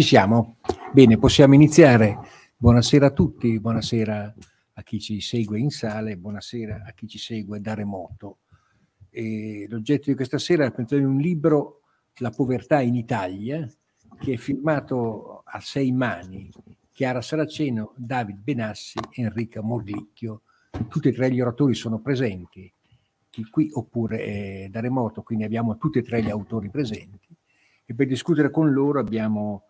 Ci siamo? Bene, possiamo iniziare. Buonasera a tutti, buonasera a chi ci segue in sala e buonasera a chi ci segue da remoto. E l'oggetto di questa sera è un libro, La povertà in Italia, che è firmato a sei mani, Chiara Saraceno, David Benassi e Enrica Morlicchio. Tutti e tre gli oratori sono presenti, qui oppure eh, da remoto, quindi abbiamo tutti e tre gli autori presenti. E per discutere con loro abbiamo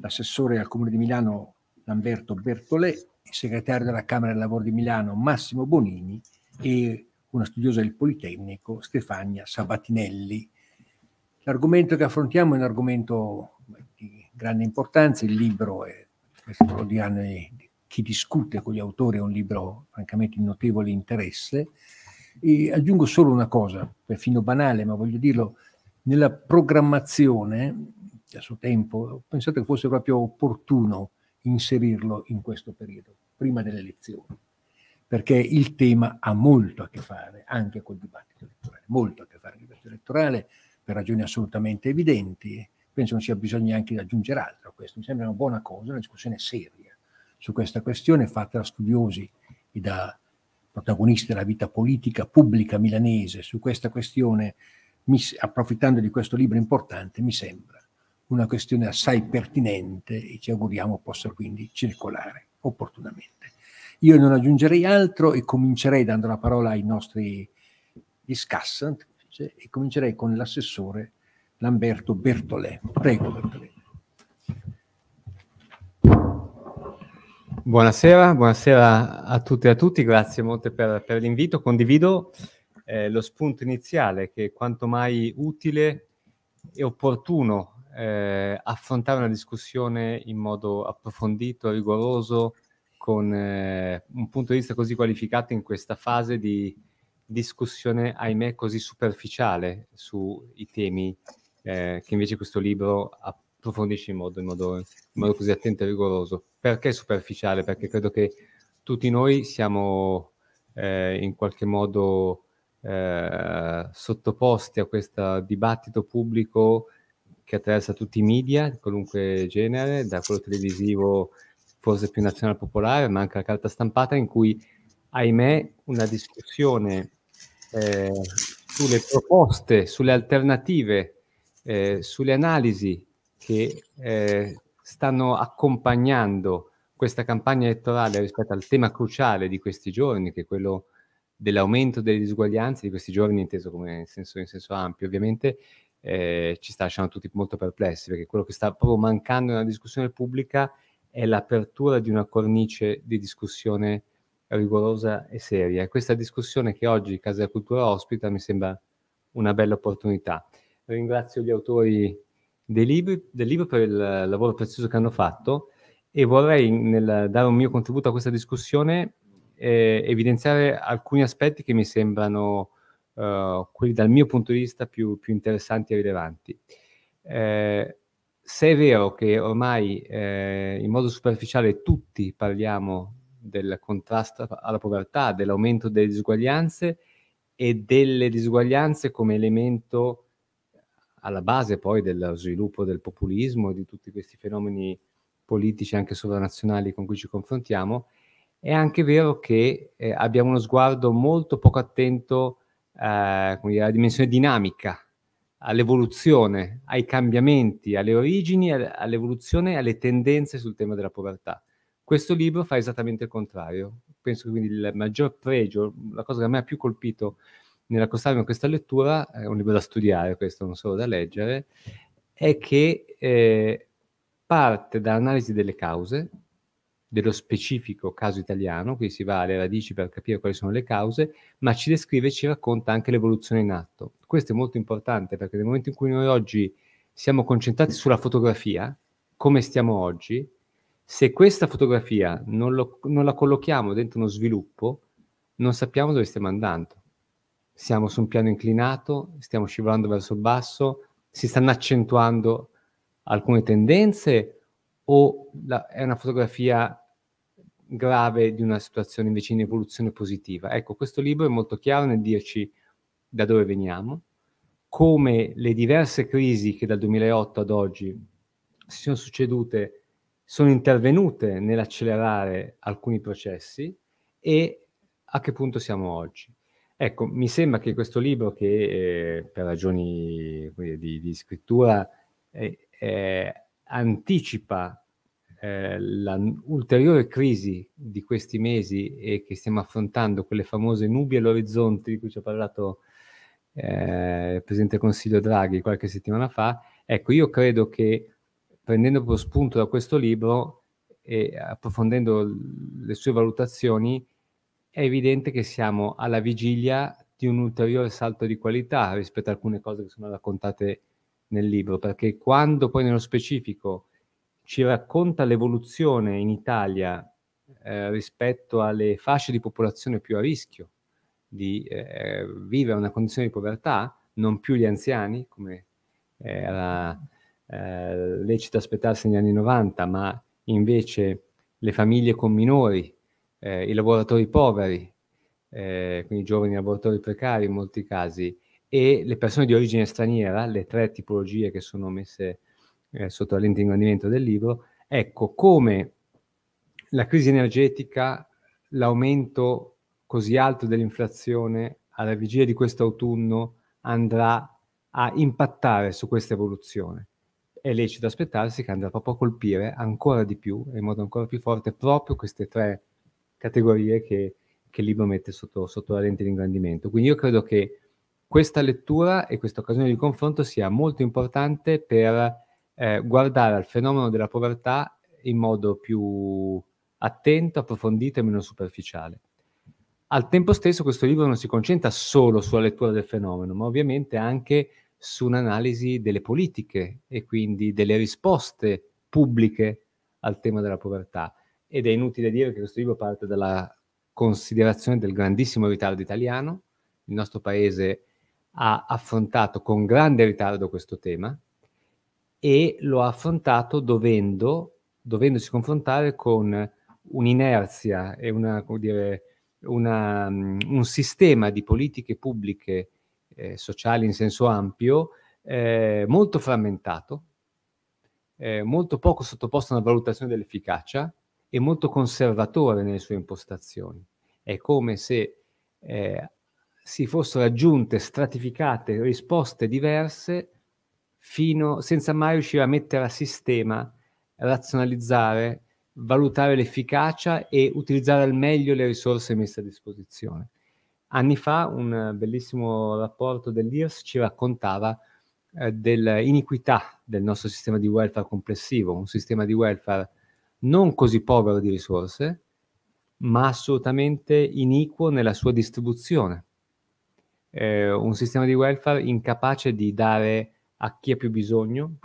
l'assessore al Comune di Milano Lamberto Bertolè, il segretario della Camera del Lavoro di Milano Massimo Bonini e una studiosa del Politecnico Stefania Sabatinelli. L'argomento che affrontiamo è un argomento di grande importanza, il libro è, questo lo diranno chi discute con gli autori, è un libro francamente di notevole interesse. E aggiungo solo una cosa, perfino banale, ma voglio dirlo, nella programmazione a suo tempo, pensate che fosse proprio opportuno inserirlo in questo periodo, prima delle elezioni, perché il tema ha molto a che fare anche col dibattito elettorale, molto a che fare con il dibattito elettorale per ragioni assolutamente evidenti. Penso non sia bisogno neanche di aggiungere altro a questo. Mi sembra una buona cosa, una discussione seria su questa questione fatta da studiosi e da protagonisti della vita politica pubblica milanese su questa questione, approfittando di questo libro importante, mi sembra una questione assai pertinente e ci auguriamo possa quindi circolare opportunamente. Io non aggiungerei altro e comincerei dando la parola ai nostri discussant cioè, e comincerei con l'assessore Lamberto Bertolè. Prego Bertolè. Buonasera, buonasera a tutte e a tutti, grazie molte per, per l'invito. Condivido eh, lo spunto iniziale che è quanto mai utile e opportuno eh, affrontare una discussione in modo approfondito, rigoroso, con eh, un punto di vista così qualificato in questa fase di discussione, ahimè, così superficiale sui temi eh, che invece questo libro approfondisce in modo, in, modo, in modo così attento e rigoroso. Perché superficiale? Perché credo che tutti noi siamo eh, in qualche modo eh, sottoposti a questo dibattito pubblico che attraversa tutti i media, di qualunque genere, da quello televisivo forse più nazionale popolare, ma anche la carta stampata, in cui, ahimè, una discussione eh, sulle proposte, sulle alternative, eh, sulle analisi che eh, stanno accompagnando questa campagna elettorale rispetto al tema cruciale di questi giorni, che è quello dell'aumento delle disuguaglianze di questi giorni, inteso come in senso, in senso ampio, ovviamente, eh, ci sta lasciando tutti molto perplessi, perché quello che sta proprio mancando nella discussione pubblica è l'apertura di una cornice di discussione rigorosa e seria. questa discussione che oggi Casa della Cultura ospita mi sembra una bella opportunità. Ringrazio gli autori dei libri, del libro per il lavoro prezioso che hanno fatto e vorrei nel dare un mio contributo a questa discussione eh, evidenziare alcuni aspetti che mi sembrano eh, quelli dal mio punto di vista più, più interessanti e rilevanti. Eh, se è vero che ormai eh, in modo superficiale tutti parliamo del contrasto alla povertà, dell'aumento delle disuguaglianze e delle disuguaglianze come elemento alla base poi dello sviluppo del populismo e di tutti questi fenomeni politici anche sovranazionali con cui ci confrontiamo, è anche vero che eh, abbiamo uno sguardo molto poco attento eh, dire, alla dimensione dinamica, all'evoluzione, ai cambiamenti, alle origini, all'evoluzione e alle tendenze sul tema della povertà. Questo libro fa esattamente il contrario. Penso che quindi il maggior pregio, la cosa che a me ha più colpito nell'accostarmi a questa lettura, è un libro da studiare, questo non solo da leggere, è che eh, parte dall'analisi delle cause, dello specifico caso italiano, qui si va alle radici per capire quali sono le cause, ma ci descrive e ci racconta anche l'evoluzione in atto. Questo è molto importante perché nel momento in cui noi oggi siamo concentrati sulla fotografia, come stiamo oggi, se questa fotografia non, lo, non la collochiamo dentro uno sviluppo, non sappiamo dove stiamo andando. Siamo su un piano inclinato, stiamo scivolando verso il basso, si stanno accentuando alcune tendenze o la, è una fotografia grave di una situazione invece in evoluzione positiva. Ecco, questo libro è molto chiaro nel dirci da dove veniamo, come le diverse crisi che dal 2008 ad oggi si sono succedute sono intervenute nell'accelerare alcuni processi e a che punto siamo oggi. Ecco, mi sembra che questo libro, che eh, per ragioni di, di scrittura eh, eh, anticipa eh, l'ulteriore crisi di questi mesi e che stiamo affrontando, quelle famose nubi all'orizzonte di cui ci ha parlato eh, il Presidente del Consiglio Draghi qualche settimana fa, ecco, io credo che prendendo proprio spunto da questo libro e approfondendo le sue valutazioni, è evidente che siamo alla vigilia di un ulteriore salto di qualità rispetto a alcune cose che sono raccontate nel libro, perché quando poi nello specifico ci racconta l'evoluzione in Italia eh, rispetto alle fasce di popolazione più a rischio di eh, vivere una condizione di povertà, non più gli anziani, come era eh, lecito aspettarsi negli anni 90, ma invece le famiglie con minori, eh, i lavoratori poveri, eh, quindi i giovani lavoratori precari in molti casi, e le persone di origine straniera, le tre tipologie che sono messe eh, sotto la lente di ingrandimento del libro, ecco come la crisi energetica, l'aumento così alto dell'inflazione alla vigilia di questo autunno andrà a impattare su questa evoluzione. È lecito aspettarsi che andrà proprio a colpire ancora di più, in modo ancora più forte, proprio queste tre categorie che, che il libro mette sotto, sotto la lente di ingrandimento. Quindi io credo che questa lettura e questa occasione di confronto sia molto importante per eh, guardare al fenomeno della povertà in modo più attento, approfondito e meno superficiale. Al tempo stesso questo libro non si concentra solo sulla lettura del fenomeno, ma ovviamente anche su un'analisi delle politiche e quindi delle risposte pubbliche al tema della povertà. Ed è inutile dire che questo libro parte dalla considerazione del grandissimo ritardo italiano. Il nostro paese ha affrontato con grande ritardo questo tema e lo ha affrontato dovendo, dovendosi confrontare con un'inerzia e una, dire, una, mm, un sistema di politiche pubbliche eh, sociali in senso ampio eh, molto frammentato, eh, molto poco sottoposto a una valutazione dell'efficacia e molto conservatore nelle sue impostazioni. È come se eh, si fossero aggiunte, stratificate risposte diverse fino, senza mai riuscire a mettere a sistema, razionalizzare, valutare l'efficacia e utilizzare al meglio le risorse messe a disposizione. Anni fa un bellissimo rapporto dell'IRS ci raccontava eh, dell'iniquità del nostro sistema di welfare complessivo, un sistema di welfare non così povero di risorse, ma assolutamente iniquo nella sua distribuzione eh, un sistema di welfare incapace di dare a chi ha più bisogno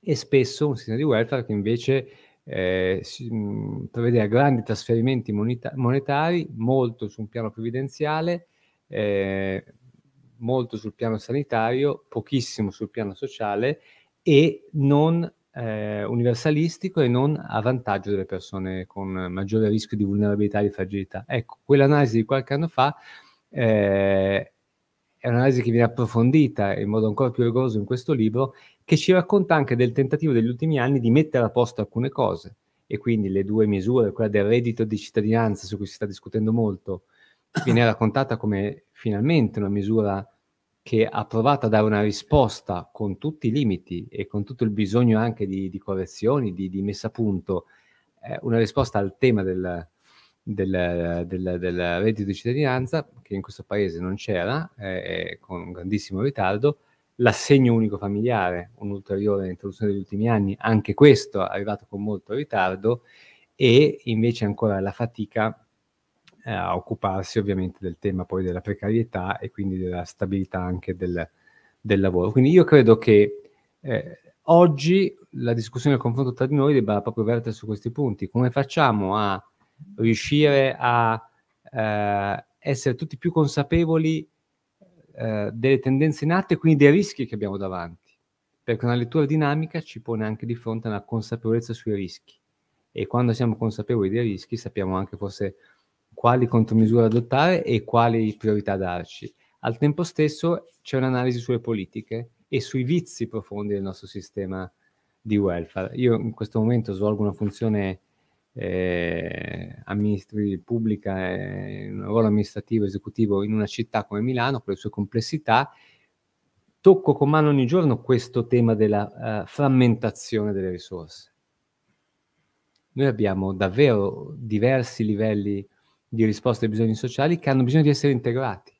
e spesso un sistema di welfare che invece eh, si, mh, mm, prevedeva grandi trasferimenti moneta- monetari, molto su un piano previdenziale, eh, molto sul piano sanitario, pochissimo sul piano sociale e non eh, universalistico e non a vantaggio delle persone con maggiore rischio di vulnerabilità e di fragilità. Ecco, quell'analisi di qualche anno fa eh, è un'analisi che viene approfondita in modo ancora più rigoroso in questo libro, che ci racconta anche del tentativo degli ultimi anni di mettere a posto alcune cose. E quindi le due misure, quella del reddito di cittadinanza, su cui si sta discutendo molto, viene raccontata come finalmente una misura che ha provato a dare una risposta con tutti i limiti e con tutto il bisogno anche di, di correzioni, di, di, messa a punto, eh, una risposta al tema del, del, del, del, reddito di cittadinanza, che in questo paese non c'era, eh, con un grandissimo ritardo, l'assegno unico familiare, un'ulteriore introduzione degli ultimi anni, anche questo è arrivato con molto ritardo, e invece ancora la fatica eh, a occuparsi ovviamente del tema poi della precarietà e quindi della stabilità anche del, del lavoro. Quindi io credo che eh, oggi la discussione e il confronto tra di noi debba proprio vertere su questi punti. Come facciamo a riuscire a eh, essere tutti più consapevoli eh, delle tendenze in atto e quindi dei rischi che abbiamo davanti, perché una lettura dinamica ci pone anche di fronte a una consapevolezza sui rischi e quando siamo consapevoli dei rischi sappiamo anche forse quali contromisure adottare e quali priorità darci. Al tempo stesso c'è un'analisi sulle politiche e sui vizi profondi del nostro sistema di welfare. Io in questo momento svolgo una funzione eh, amministri, pubblica, eh, un ruolo amministrativo esecutivo in una città come Milano, con le sue complessità, tocco con mano ogni giorno questo tema della uh, frammentazione delle risorse. Noi abbiamo davvero diversi livelli di risposta ai bisogni sociali che hanno bisogno di essere integrati,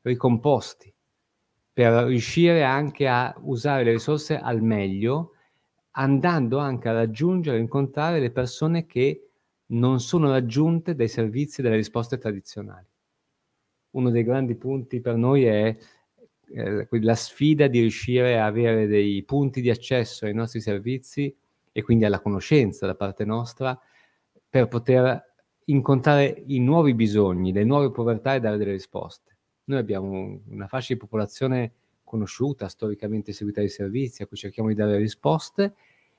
ricomposti, per riuscire anche a usare le risorse al meglio andando anche a raggiungere e incontrare le persone che non sono raggiunte dai servizi e dalle risposte tradizionali. Uno dei grandi punti per noi è eh, la sfida di riuscire a avere dei punti di accesso ai nostri servizi e quindi alla conoscenza da parte nostra per poter incontrare i nuovi bisogni, le nuove povertà e dare delle risposte. Noi abbiamo una fascia di popolazione conosciuta, storicamente seguita dai servizi, a cui cerchiamo di dare risposte,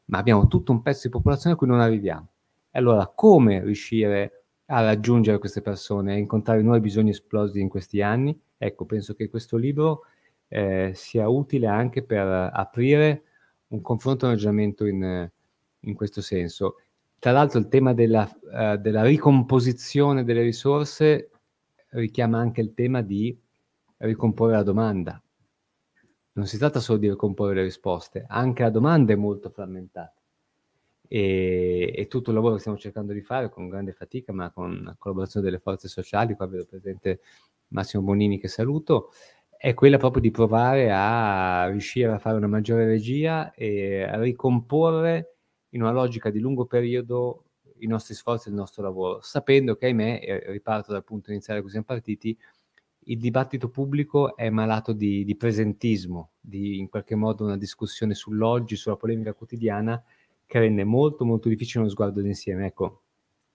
ma abbiamo tutto un pezzo di popolazione a cui non arriviamo. E allora come riuscire a raggiungere queste persone, a incontrare nuovi bisogni esplosi in questi anni? Ecco, penso che questo libro eh, sia utile anche per aprire un confronto e un ragionamento in, in questo senso. Tra l'altro il tema della, uh, della, ricomposizione delle risorse richiama anche il tema di ricomporre la domanda, non si tratta solo di ricomporre le risposte, anche la domanda è molto frammentata. E, e, tutto il lavoro che stiamo cercando di fare con grande fatica, ma con la collaborazione delle forze sociali, qua vedo presente Massimo Bonini che saluto, è quella proprio di provare a riuscire a fare una maggiore regia e a ricomporre in una logica di lungo periodo i nostri sforzi e il nostro lavoro, sapendo che ahimè, riparto dal punto iniziale cui siamo partiti, il dibattito pubblico è malato di, di presentismo, di in qualche modo una discussione sull'oggi, sulla polemica quotidiana, che rende molto molto difficile uno sguardo d'insieme. Ecco,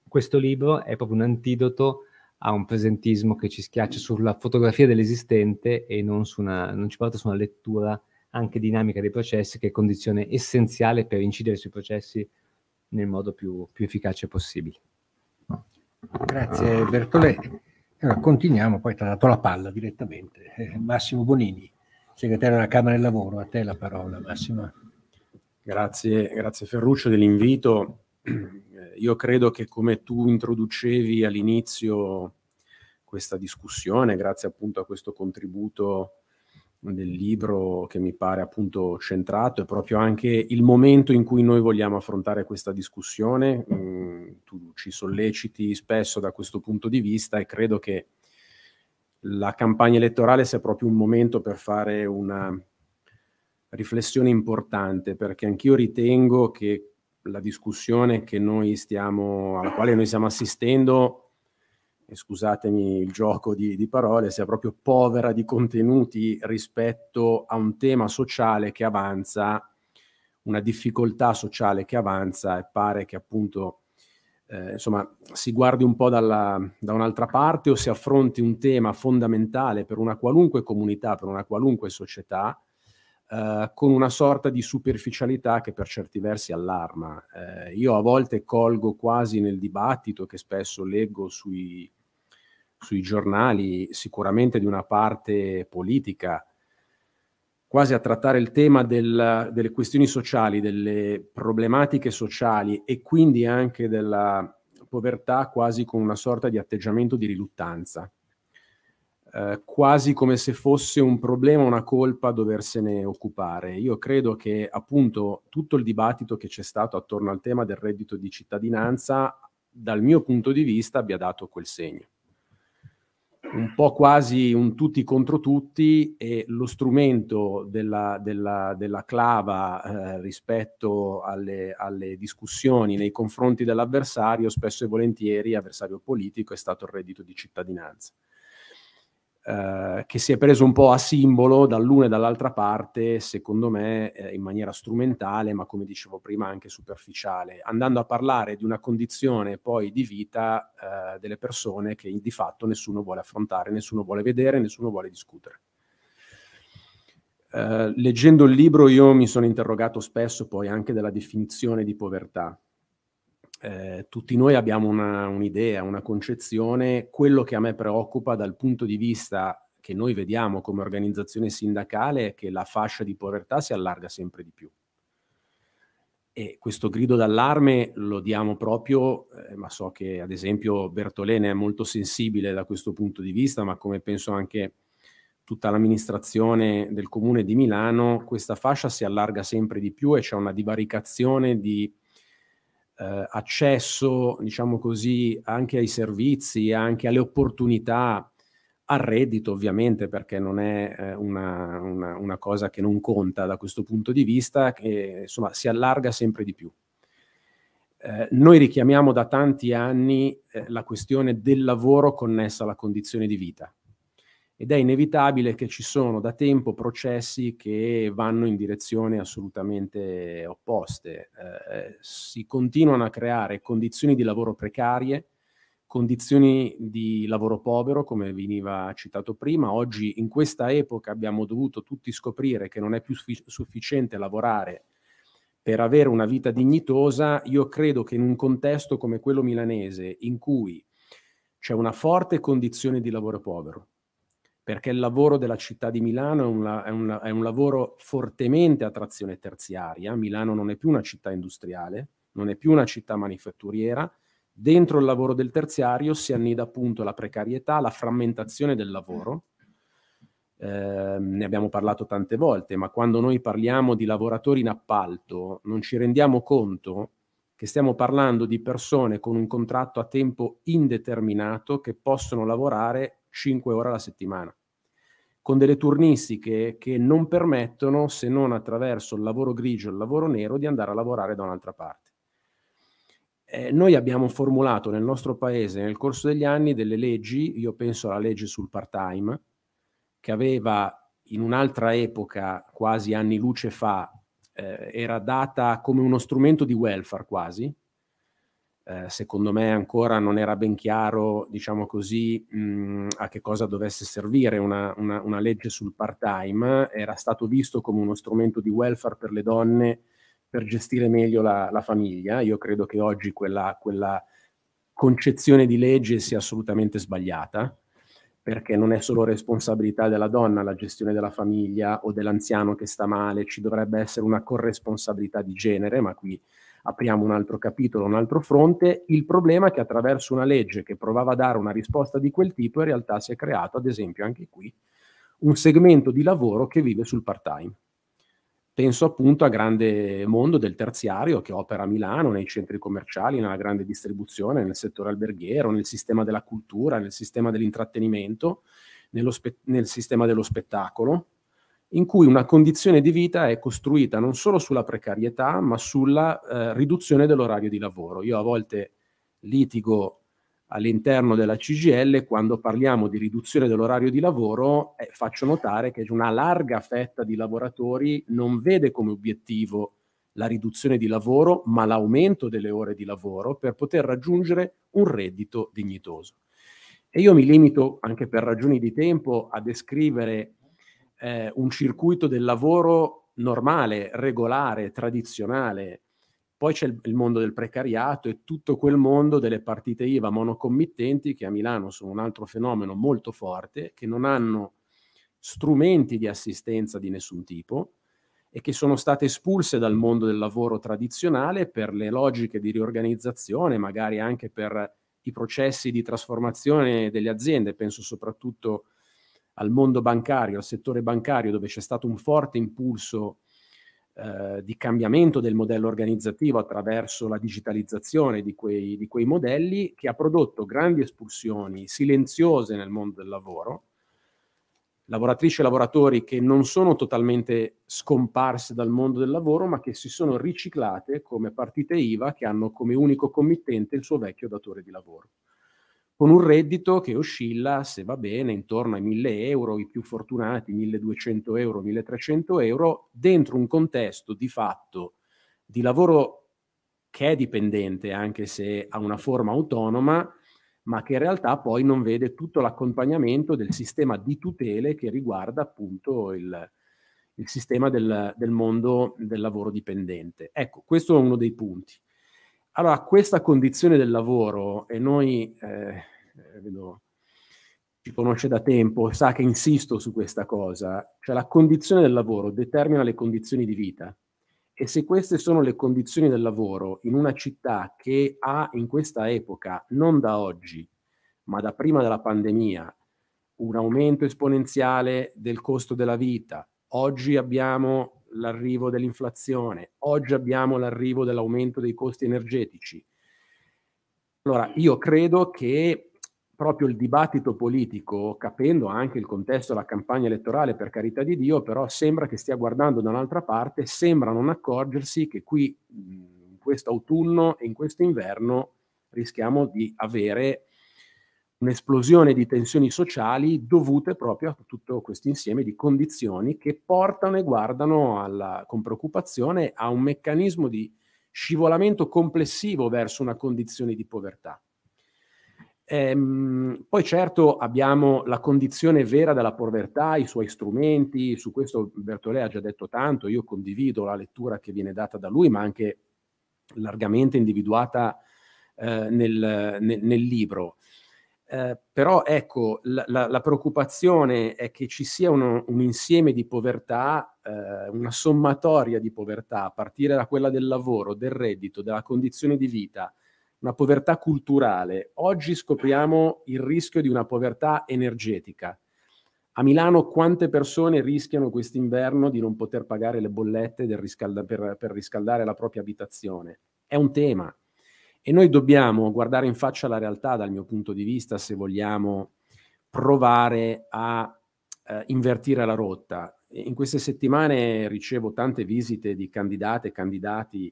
questo libro è proprio un antidoto a un presentismo che ci schiaccia sulla fotografia dell'esistente e non, su una, non ci porta su una lettura anche dinamica dei processi, che è condizione essenziale per incidere sui processi nel modo più, più efficace possibile. Grazie Bertolè. Allora, continuiamo, poi ti ha dato la palla direttamente. Eh, Massimo Bonini, segretario della Camera del Lavoro, a te la parola Massimo. Grazie, grazie Ferruccio dell'invito. Eh, io credo che come tu introducevi all'inizio questa discussione, grazie appunto a questo contributo nel libro che mi pare appunto centrato è proprio anche il momento in cui noi vogliamo affrontare questa discussione. Mm, tu ci solleciti spesso da questo punto di vista e credo che la campagna elettorale sia proprio un momento per fare una riflessione importante, perché anch'io ritengo che la discussione che noi stiamo, alla quale noi stiamo assistendo e scusatemi il gioco di, di, parole, sia proprio povera di contenuti rispetto a un tema sociale che avanza, una difficoltà sociale che avanza e pare che appunto eh, insomma, si guardi un po' dalla, da un'altra parte o si affronti un tema fondamentale per una qualunque comunità, per una qualunque società, eh, con una sorta di superficialità che per certi versi allarma. Eh, io a volte colgo quasi nel dibattito che spesso leggo sui, sui giornali, sicuramente di una parte politica, quasi a trattare il tema del, delle questioni sociali, delle problematiche sociali e quindi anche della povertà quasi con una sorta di atteggiamento di riluttanza. Eh, quasi come se fosse un problema, una colpa doversene occupare. Io credo che appunto tutto il dibattito che c'è stato attorno al tema del reddito di cittadinanza, dal mio punto di vista, abbia dato quel segno un po' quasi un tutti contro tutti e lo strumento della, della, della clava eh, rispetto alle, alle, discussioni nei confronti dell'avversario, spesso e volentieri avversario politico, è stato il reddito di cittadinanza. Eh, che si è preso un po' a simbolo dall'una e dall'altra parte, secondo me eh, in maniera strumentale, ma come dicevo prima anche superficiale, andando a parlare di una condizione poi di vita eh, delle persone che di fatto nessuno vuole affrontare, nessuno vuole vedere, nessuno vuole discutere. Eh, leggendo il libro io mi sono interrogato spesso poi anche della definizione di povertà, eh, tutti noi abbiamo una, un'idea, una concezione, quello che a me preoccupa dal punto di vista che noi vediamo come organizzazione sindacale è che la fascia di povertà si allarga sempre di più. E questo grido d'allarme lo diamo proprio, eh, ma so che ad esempio Bertolene è molto sensibile da questo punto di vista, ma come penso anche tutta l'amministrazione del comune di Milano, questa fascia si allarga sempre di più e c'è una divaricazione di eh, accesso, diciamo così, anche ai servizi, anche alle opportunità, al reddito ovviamente, perché non è eh, una, una, una, cosa che non conta da questo punto di vista, che insomma si allarga sempre di più. Eh, noi richiamiamo da tanti anni eh, la questione del lavoro connessa alla condizione di vita ed è inevitabile che ci sono da tempo processi che vanno in direzioni assolutamente opposte. Eh, eh, si continuano a creare condizioni di lavoro precarie, condizioni di lavoro povero, come veniva citato prima. Oggi, in questa epoca, abbiamo dovuto tutti scoprire che non è più sufficiente lavorare per avere una vita dignitosa. Io credo che in un contesto come quello milanese, in cui c'è una forte condizione di lavoro povero, perché il lavoro della città di Milano è un, è, un, è un, lavoro fortemente a trazione terziaria. Milano non è più una città industriale, non è più una città manifatturiera. Dentro il lavoro del terziario si annida appunto la precarietà, la frammentazione del lavoro. Eh, ne abbiamo parlato tante volte, ma quando noi parliamo di lavoratori in appalto non ci rendiamo conto che stiamo parlando di persone con un contratto a tempo indeterminato che possono lavorare 5 ore alla settimana, con delle turnistiche che non permettono, se non attraverso il lavoro grigio e il lavoro nero, di andare a lavorare da un'altra parte. Eh, noi abbiamo formulato nel nostro paese nel corso degli anni delle leggi, io penso alla legge sul part-time, che aveva in un'altra epoca, quasi anni luce fa, eh, era data come uno strumento di welfare quasi, eh, secondo me ancora non era ben chiaro, diciamo così, mh, mm, a che cosa dovesse servire una, una, una legge sul part-time, era stato visto come uno strumento di welfare per le donne per gestire meglio la, la famiglia. Io credo che oggi quella, quella concezione di legge sia assolutamente sbagliata perché non è solo responsabilità della donna la gestione della famiglia o dell'anziano che sta male, ci dovrebbe essere una corresponsabilità di genere, ma qui apriamo un altro capitolo, un altro fronte. Il problema è che attraverso una legge che provava a dare una risposta di quel tipo, in realtà si è creato, ad esempio anche qui, un segmento di lavoro che vive sul part-time. Penso appunto al grande mondo del terziario che opera a Milano, nei centri commerciali, nella grande distribuzione, nel settore alberghiero, nel sistema della cultura, nel sistema dell'intrattenimento, spe- nel sistema dello spettacolo, in cui una condizione di vita è costruita non solo sulla precarietà, ma sulla eh, riduzione dell'orario di lavoro. Io a volte litigo all'interno della CGL quando parliamo di riduzione dell'orario di lavoro, eh, faccio notare che una larga fetta di lavoratori non vede come obiettivo la riduzione di lavoro, ma l'aumento delle ore di lavoro per poter raggiungere un reddito dignitoso. E io mi limito, anche per ragioni di tempo, a descrivere eh, un circuito del lavoro normale, regolare, tradizionale. Poi c'è il, il mondo del precariato e tutto quel mondo delle partite IVA monocommittenti che a Milano sono un altro fenomeno molto forte, che non hanno strumenti di assistenza di nessun tipo e che sono state espulse dal mondo del lavoro tradizionale per le logiche di riorganizzazione, magari anche per i processi di trasformazione delle aziende, penso soprattutto a al mondo bancario, al settore bancario, dove c'è stato un forte impulso eh, di cambiamento del modello organizzativo attraverso la digitalizzazione di quei, di quei modelli, che ha prodotto grandi espulsioni silenziose nel mondo del lavoro, lavoratrici e lavoratori che non sono totalmente scomparse dal mondo del lavoro, ma che si sono riciclate come partite IVA che hanno come unico committente il suo vecchio datore di lavoro con un reddito che oscilla, se va bene, intorno ai 1000 euro, i più fortunati 1200 euro, 1300 euro, dentro un contesto di fatto di lavoro che è dipendente, anche se ha una forma autonoma, ma che in realtà poi non vede tutto l'accompagnamento del sistema di tutele che riguarda appunto il, il sistema del, del mondo del lavoro dipendente. Ecco, questo è uno dei punti. Allora, questa condizione del lavoro, e noi eh, eh, vedo, ci conosce da tempo, sa che insisto su questa cosa, cioè la condizione del lavoro determina le condizioni di vita. E se queste sono le condizioni del lavoro in una città che ha in questa epoca, non da oggi, ma da prima della pandemia, un aumento esponenziale del costo della vita, oggi abbiamo l'arrivo dell'inflazione, oggi abbiamo l'arrivo dell'aumento dei costi energetici. Allora, io credo che proprio il dibattito politico, capendo anche il contesto della campagna elettorale, per carità di Dio, però sembra che stia guardando da un'altra parte, sembra non accorgersi che qui in questo autunno e in questo inverno rischiamo di avere un'esplosione di tensioni sociali dovute proprio a tutto questo insieme di condizioni che portano e guardano alla, con preoccupazione a un meccanismo di scivolamento complessivo verso una condizione di povertà. Ehm, poi certo abbiamo la condizione vera della povertà, i suoi strumenti, su questo Bertolè ha già detto tanto, io condivido la lettura che viene data da lui, ma anche largamente individuata eh, nel, nel, nel libro. Eh, però ecco, la, la, la, preoccupazione è che ci sia uno, un insieme di povertà, eh, una sommatoria di povertà, a partire da quella del lavoro, del reddito, della condizione di vita, una povertà culturale. Oggi scopriamo il rischio di una povertà energetica. A Milano quante persone rischiano quest'inverno di non poter pagare le bollette riscalda, per, per riscaldare la propria abitazione? È un tema e noi dobbiamo guardare in faccia la realtà dal mio punto di vista se vogliamo provare a eh, invertire la rotta. In queste settimane ricevo tante visite di candidate e candidati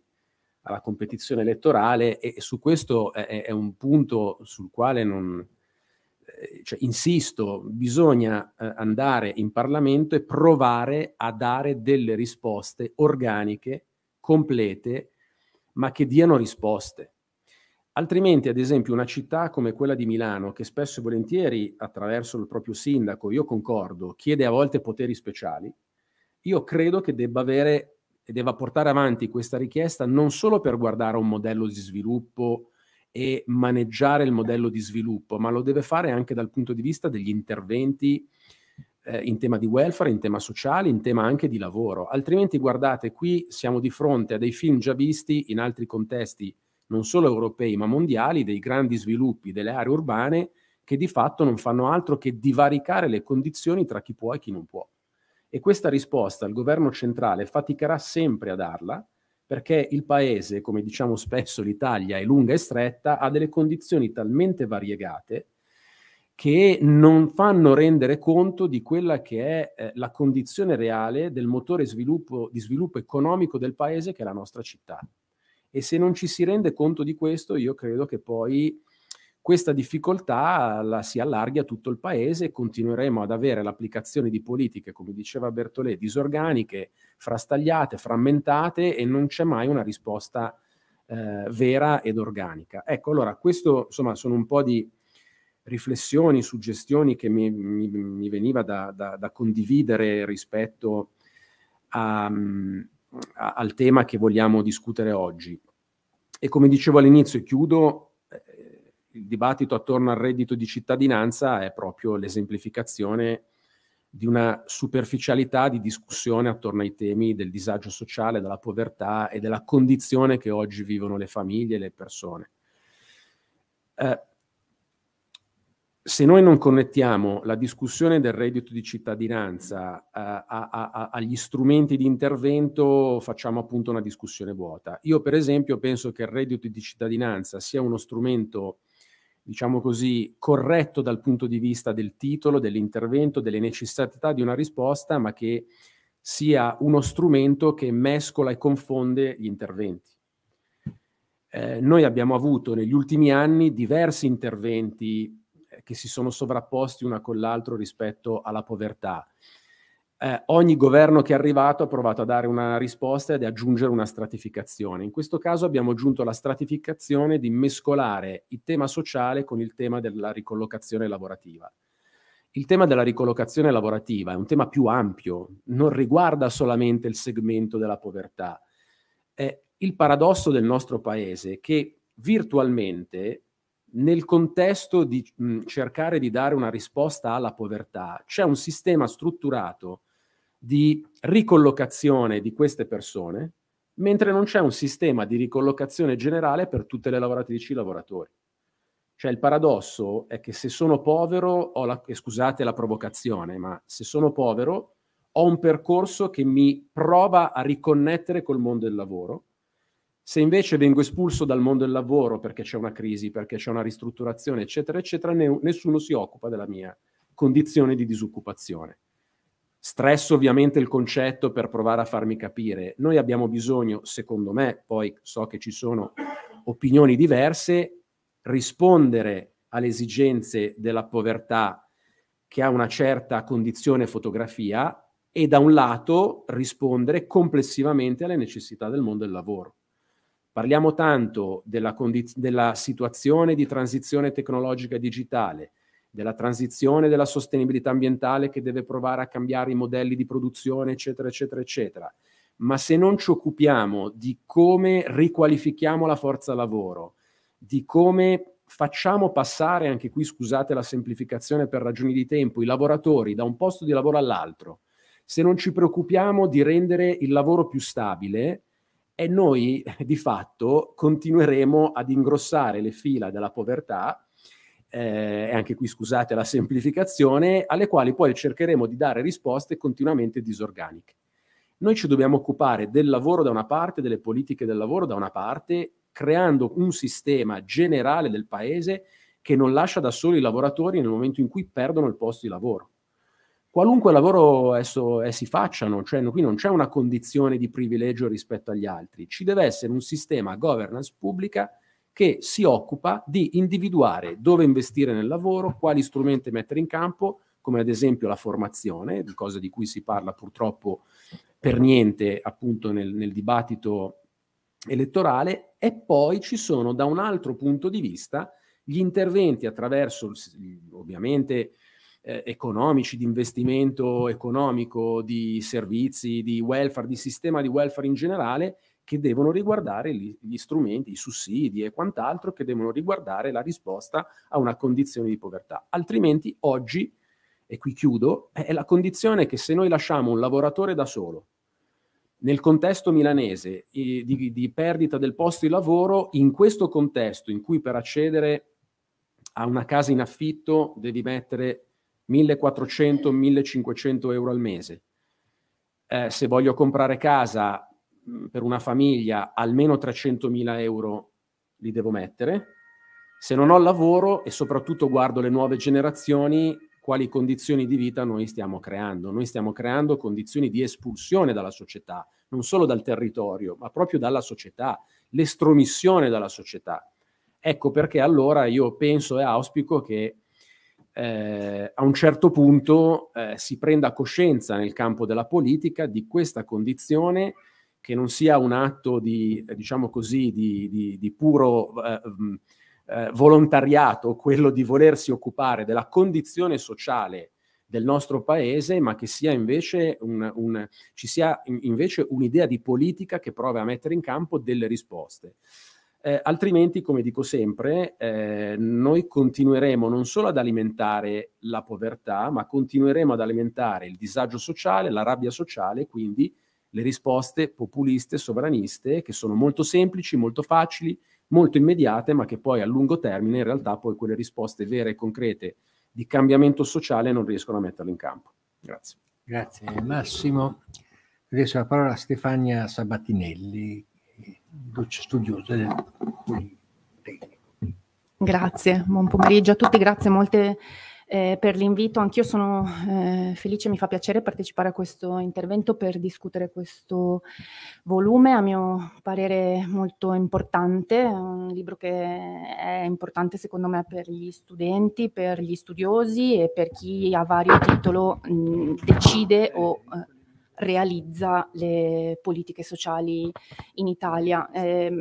alla competizione elettorale e, e su questo è, è, un punto sul quale non, eh, cioè, insisto, bisogna eh, andare in Parlamento e provare a dare delle risposte organiche, complete, ma che diano risposte. Altrimenti, ad esempio, una città come quella di Milano, che spesso e volentieri, attraverso il proprio sindaco, io concordo, chiede a volte poteri speciali, io credo che debba avere e debba portare avanti questa richiesta non solo per guardare un modello di sviluppo e maneggiare il modello di sviluppo, ma lo deve fare anche dal punto di vista degli interventi eh, in tema di welfare, in tema sociale, in tema anche di lavoro. Altrimenti, guardate, qui siamo di fronte a dei film già visti in altri contesti non solo europei ma mondiali, dei grandi sviluppi delle aree urbane che di fatto non fanno altro che divaricare le condizioni tra chi può e chi non può. E questa risposta il governo centrale faticherà sempre a darla perché il paese, come diciamo spesso l'Italia è lunga e stretta, ha delle condizioni talmente variegate che non fanno rendere conto di quella che è eh, la condizione reale del motore sviluppo, di sviluppo economico del paese che è la nostra città. E se non ci si rende conto di questo, io credo che poi questa difficoltà la si allarghi a tutto il paese e continueremo ad avere l'applicazione di politiche, come diceva Bertolè, disorganiche, frastagliate, frammentate e non c'è mai una risposta eh, vera ed organica. Ecco, allora, questo insomma sono un po' di riflessioni, suggestioni che mi, mi, mi veniva da, da, da, condividere rispetto a, a, al tema che vogliamo discutere oggi. E come dicevo all'inizio e chiudo, eh, il dibattito attorno al reddito di cittadinanza è proprio l'esemplificazione di una superficialità di discussione attorno ai temi del disagio sociale, della povertà e della condizione che oggi vivono le famiglie e le persone. Eh, se noi non connettiamo la discussione del reddito di cittadinanza eh, a, a, a, agli strumenti di intervento, facciamo appunto una discussione vuota. Io, per esempio, penso che il reddito di cittadinanza sia uno strumento, diciamo così, corretto dal punto di vista del titolo, dell'intervento, delle necessità di una risposta, ma che sia uno strumento che mescola e confonde gli interventi. Eh, noi abbiamo avuto negli ultimi anni diversi interventi che si sono sovrapposti una con l'altro rispetto alla povertà. Eh, ogni governo che è arrivato ha provato a dare una risposta ed aggiungere una stratificazione. In questo caso abbiamo aggiunto la stratificazione di mescolare il tema sociale con il tema della ricollocazione lavorativa. Il tema della ricollocazione lavorativa è un tema più ampio, non riguarda solamente il segmento della povertà. È il paradosso del nostro paese che virtualmente nel contesto di mh, cercare di dare una risposta alla povertà, c'è un sistema strutturato di ricollocazione di queste persone, mentre non c'è un sistema di ricollocazione generale per tutte le lavoratrici e lavoratori. Cioè il paradosso è che se sono povero, la, scusate la provocazione, ma se sono povero ho un percorso che mi prova a riconnettere col mondo del lavoro, se invece vengo espulso dal mondo del lavoro perché c'è una crisi, perché c'è una ristrutturazione, eccetera, eccetera, ne- nessuno si occupa della mia condizione di disoccupazione. Stresso ovviamente il concetto per provare a farmi capire. Noi abbiamo bisogno, secondo me, poi so che ci sono opinioni diverse, rispondere alle esigenze della povertà che ha una certa condizione fotografia e da un lato rispondere complessivamente alle necessità del mondo del lavoro. Parliamo tanto della, condiz- della situazione di transizione tecnologica digitale, della transizione della sostenibilità ambientale che deve provare a cambiare i modelli di produzione, eccetera, eccetera, eccetera. Ma se non ci occupiamo di come riqualifichiamo la forza lavoro, di come facciamo passare, anche qui scusate la semplificazione per ragioni di tempo, i lavoratori da un posto di lavoro all'altro, se non ci preoccupiamo di rendere il lavoro più stabile, e noi di fatto continueremo ad ingrossare le fila della povertà eh, e anche qui scusate la semplificazione, alle quali poi cercheremo di dare risposte continuamente disorganiche. Noi ci dobbiamo occupare del lavoro da una parte, delle politiche del lavoro da una parte, creando un sistema generale del paese che non lascia da soli i lavoratori nel momento in cui perdono il posto di lavoro qualunque lavoro esso, essi facciano, cioè qui non c'è una condizione di privilegio rispetto agli altri, ci deve essere un sistema governance pubblica che si occupa di individuare dove investire nel lavoro, quali strumenti mettere in campo, come ad esempio la formazione, cosa di cui si parla purtroppo per niente appunto nel, nel dibattito elettorale, e poi ci sono da un altro punto di vista gli interventi attraverso ovviamente eh, economici, di investimento economico, di servizi, di welfare, di sistema di welfare in generale, che devono riguardare gli, gli strumenti, i sussidi e quant'altro, che devono riguardare la risposta a una condizione di povertà. Altrimenti oggi, e qui chiudo, è la condizione che se noi lasciamo un lavoratore da solo, nel contesto milanese di, di, perdita del posto di lavoro, in questo contesto in cui per accedere a una casa in affitto devi mettere 1400-1500 euro al mese. Eh, se voglio comprare casa mm, per una famiglia, almeno 300.000 euro li devo mettere. Se non ho lavoro e soprattutto guardo le nuove generazioni, quali condizioni di vita noi stiamo creando? Noi stiamo creando condizioni di espulsione dalla società, non solo dal territorio, ma proprio dalla società, l'estromissione dalla società. Ecco perché allora io penso e auspico che eh, a un certo punto eh, si prenda coscienza nel campo della politica di questa condizione che non sia un atto di, eh, diciamo così, di, di, di puro eh, mm, eh, volontariato, quello di volersi occupare della condizione sociale del nostro paese, ma che sia invece un, un, ci sia invece un'idea di politica che prova a mettere in campo delle risposte. Eh, altrimenti, come dico sempre, eh, noi continueremo non solo ad alimentare la povertà, ma continueremo ad alimentare il disagio sociale, la rabbia sociale, quindi le risposte populiste, sovraniste, che sono molto semplici, molto facili, molto immediate, ma che poi a lungo termine in realtà poi quelle risposte vere e concrete di cambiamento sociale non riescono a metterle in campo. Grazie. Grazie Massimo. Adesso la parola a Stefania Sabatinelli, docce studiose del Grazie, buon pomeriggio a tutti, grazie molte eh, per l'invito. Anch'io sono eh, felice, mi fa piacere partecipare a questo intervento per discutere questo volume, a mio parere molto importante, un libro che è importante secondo me per gli studenti, per gli studiosi e per chi a vario titolo mh, decide o... Eh, realizza le politiche sociali in Italia. Eh,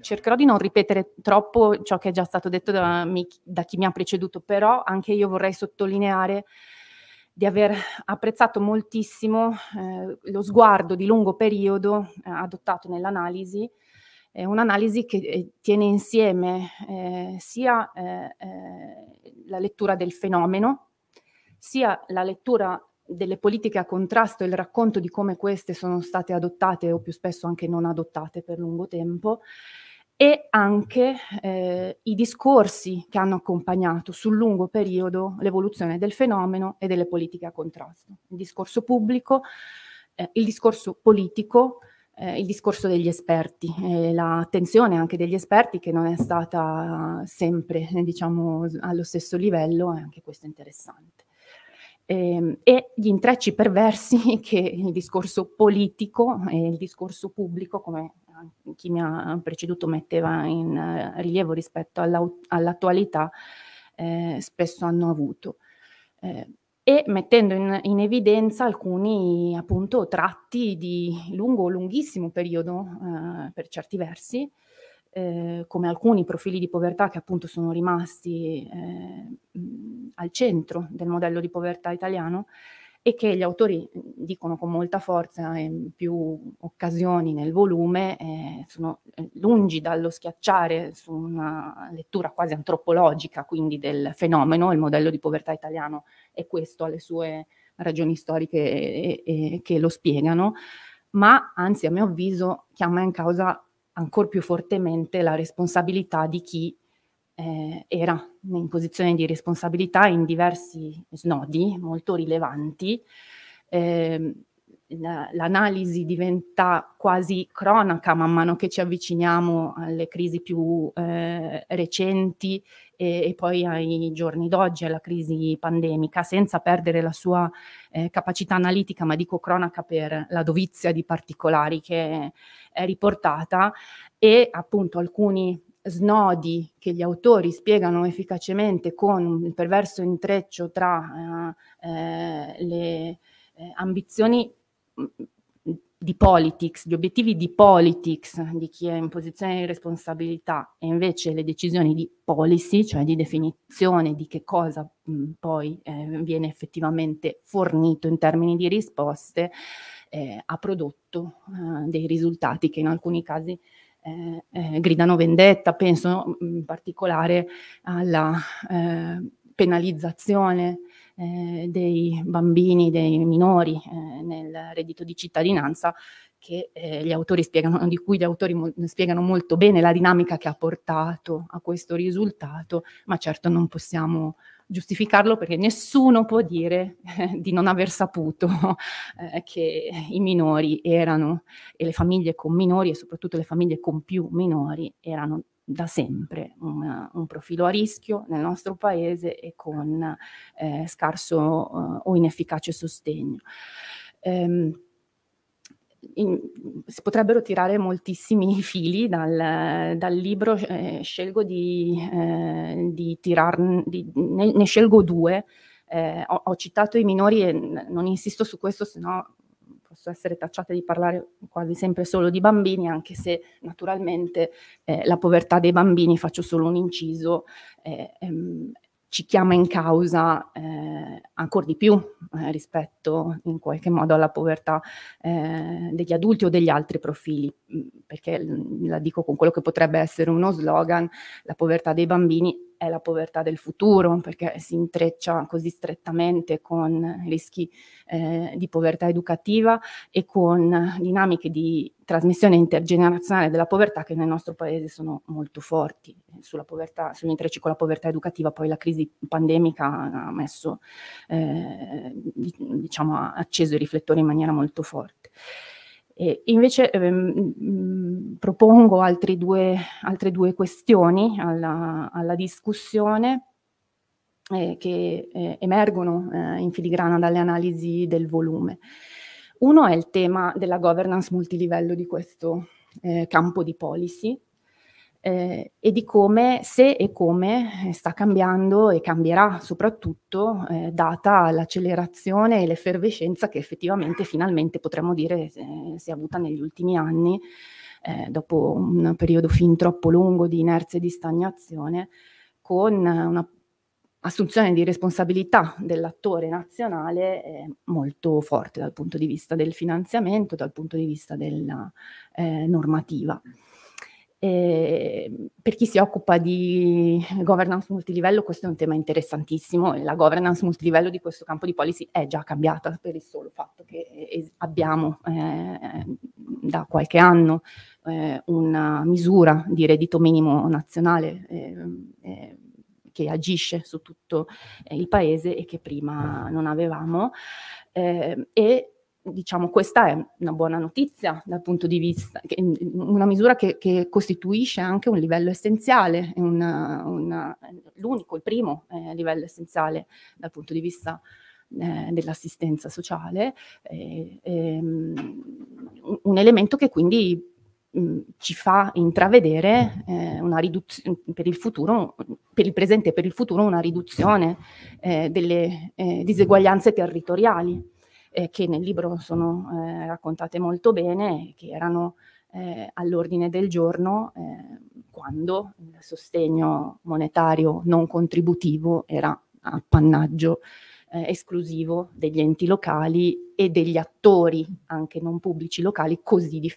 cercherò di non ripetere troppo ciò che è già stato detto da, da chi mi ha preceduto, però anche io vorrei sottolineare di aver apprezzato moltissimo eh, lo sguardo di lungo periodo eh, adottato nell'analisi, eh, un'analisi che eh, tiene insieme eh, sia eh, la lettura del fenomeno, sia la lettura delle politiche a contrasto e il racconto di come queste sono state adottate o più spesso anche non adottate per lungo tempo e anche eh, i discorsi che hanno accompagnato sul lungo periodo l'evoluzione del fenomeno e delle politiche a contrasto. Il discorso pubblico, eh, il discorso politico, eh, il discorso degli esperti, eh, l'attenzione anche degli esperti che non è stata sempre diciamo, allo stesso livello, e anche questo è interessante ehm, e gli intrecci perversi che il discorso politico e il discorso pubblico, come chi mi ha preceduto metteva in eh, rilievo rispetto all'attualità, eh, spesso hanno avuto. Eh, e mettendo in, in, evidenza alcuni appunto tratti di lungo lunghissimo periodo eh, per certi versi eh, come alcuni profili di povertà che appunto sono rimasti eh, al centro del modello di povertà italiano e che gli autori dicono con molta forza in più occasioni nel volume, eh, sono eh, lungi dallo schiacciare su una lettura quasi antropologica quindi del fenomeno, il modello di povertà italiano è questo, ha le sue ragioni storiche e, e, che lo spiegano, ma anzi a mio avviso chiama in causa ancora più fortemente la responsabilità di chi eh, era in posizione di responsabilità in diversi snodi molto rilevanti. Eh, l'analisi diventa quasi cronaca man mano che ci avviciniamo alle crisi più eh, recenti e, e poi ai giorni d'oggi, alla crisi pandemica, senza perdere la sua eh, capacità analitica, ma dico cronaca per la dovizia di particolari che è riportata e appunto alcuni snodi che gli autori spiegano efficacemente con il perverso intreccio tra eh, eh, le eh, ambizioni mm, di politics, gli obiettivi di politics di chi è in posizione di responsabilità e invece le decisioni di policy, cioè di definizione di che cosa mh, mm, poi eh, viene effettivamente fornito in termini di risposte, eh, ha prodotto eh, dei risultati che in alcuni casi eh, eh, gridano vendetta, penso mm, in particolare alla eh, penalizzazione eh, dei bambini, dei minori eh, nel reddito di cittadinanza che eh, spiegano, di cui gli autori mo spiegano molto bene la dinamica che ha portato a questo risultato, ma certo non possiamo giustificarlo perché nessuno può dire eh, di non aver saputo eh, che i minori erano e le famiglie con minori e soprattutto le famiglie con più minori erano da sempre un, un, profilo a rischio nel nostro paese e con eh, scarso uh, o inefficace sostegno. Ehm, in, si potrebbero tirare moltissimi fili dal, dal libro, eh, scelgo di, eh, di tirar, di, ne, ne, scelgo due. Eh, ho, ho, citato i minori e non insisto su questo, se no posso essere tacciata di parlare quasi sempre solo di bambini, anche se naturalmente eh, la povertà dei bambini, faccio solo un inciso, eh, ehm, ci chiama in causa eh, ancora di più eh, rispetto in qualche modo alla povertà eh, degli adulti o degli altri profili, mm, perché mm, la dico con quello che potrebbe essere uno slogan, la povertà dei bambini è la povertà del futuro, perché si intreccia così strettamente con rischi eh, di povertà educativa e con dinamiche di trasmissione intergenerazionale della povertà che nel nostro paese sono molto forti. Sulla povertà, sugli intrecci con la povertà educativa, poi la crisi pandemica ha messo, eh, diciamo, ha acceso i riflettori in maniera molto forte. E invece ehm, mm, propongo due, altre due questioni alla, alla discussione eh, che eh, emergono eh, in filigrana dalle analisi del volume. Uno è il tema della governance multilivello di questo eh, campo di policy, eh, e di come, se e come, eh, sta cambiando e cambierà soprattutto eh, data l'accelerazione e l'effervescenza che effettivamente finalmente potremmo dire eh, si è avuta negli ultimi anni, eh, dopo un periodo fin troppo lungo di inerzia e di stagnazione, con una assunzione di responsabilità dell'attore nazionale eh, molto forte dal punto di vista del finanziamento, dal punto di vista della eh, normativa. Eh, per chi si occupa di governance multilivello, questo è un tema interessantissimo. La governance multilivello di questo campo di policy è già cambiata per il solo fatto che eh, abbiamo eh, da qualche anno eh, una misura di reddito minimo nazionale ehm, eh, che agisce su tutto eh, il paese e che prima non avevamo. Ehm, e diciamo, questa è una buona notizia dal punto di vista, una misura che, che costituisce anche un livello essenziale, una, una, l'unico, il primo eh, livello essenziale dal punto di vista eh, dell'assistenza sociale, eh, ehm, un elemento che quindi mh, mm, ci fa intravedere eh, una riduzione per il futuro, per il presente e per il futuro una riduzione eh, delle diseguaglianze territoriali eh, che nel libro sono eh, raccontate molto bene, che erano eh, all'ordine del giorno eh, quando il sostegno monetario non contributivo era appannaggio eh, esclusivo degli enti locali e degli attori anche non pubblici locali così di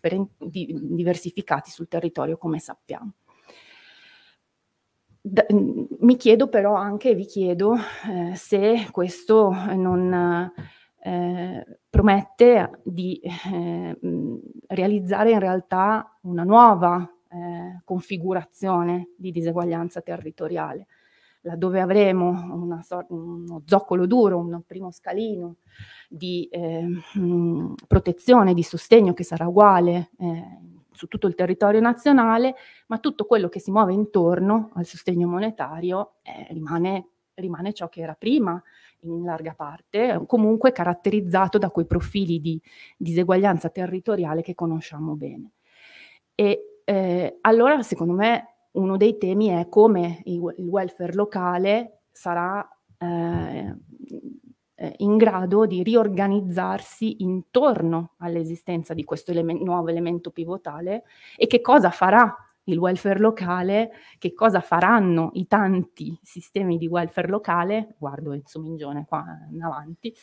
diversificati sul territorio come sappiamo. Da, mm, mi chiedo però anche, vi chiedo, eh, se questo non eh, promette di eh, mm, realizzare in realtà una nuova eh, configurazione di diseguaglianza territoriale, laddove avremo so uno zoccolo duro, un primo scalino di mh, ehm, mm, protezione, di sostegno che sarà uguale eh, su tutto il territorio nazionale, ma tutto quello che si muove intorno al sostegno monetario eh, rimane, rimane ciò che era prima, in larga parte, eh, comunque caratterizzato da quei profili di diseguaglianza territoriale che conosciamo bene. E eh, allora, secondo me, uno dei temi è come il welfare locale sarà eh, eh, in grado di riorganizzarsi intorno all'esistenza di questo element- nuovo elemento pivotale e che cosa farà il welfare locale, che cosa faranno i tanti sistemi di welfare locale, guardo Enzo Mingione qua in avanti,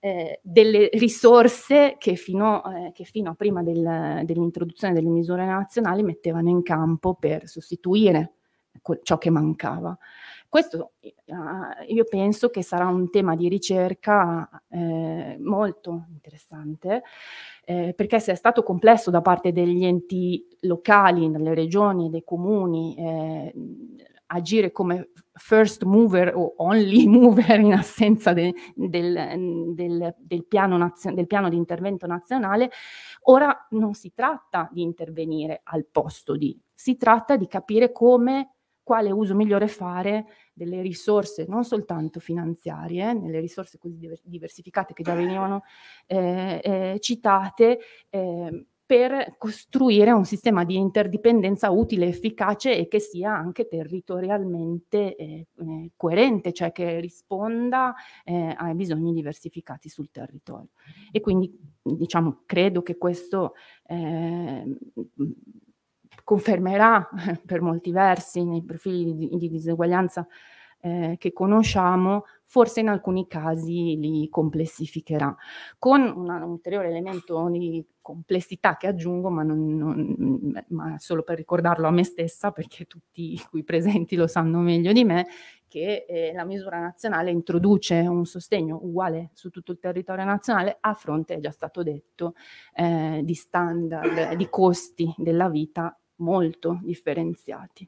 eh, delle risorse che fino, eh, che fino a prima del, dell'introduzione delle misure nazionali mettevano in campo per sostituire ciò che mancava. Questo eh, io penso che sarà un tema di ricerca eh, molto interessante, eh, perché se è stato complesso da parte degli enti locali, delle regioni, dei comuni, eh, agire come first mover o only mover in assenza de, del, del, del, piano nazio, del, piano di intervento nazionale, ora non si tratta di intervenire al posto di, si tratta di capire come, quale uso migliore fare delle risorse non soltanto finanziarie, nelle risorse così diversificate che già venivano eh, eh, citate, eh, per costruire un sistema di interdipendenza utile, efficace e che sia anche territorialmente eh, eh, coerente, cioè che risponda eh, ai bisogni diversificati sul territorio. E quindi diciamo, credo che questo eh, confermerà per molti versi nei profili di, di diseguaglianza eh, che conosciamo, forse in alcuni casi li complessificherà, con un, un ulteriore elemento di complessità che aggiungo, ma, non, non, ma, solo per ricordarlo a me stessa, perché tutti qui presenti lo sanno meglio di me, che eh, la misura nazionale introduce un sostegno uguale su tutto il territorio nazionale a fronte, è già stato detto, eh, di standard, di costi della vita molto differenziati.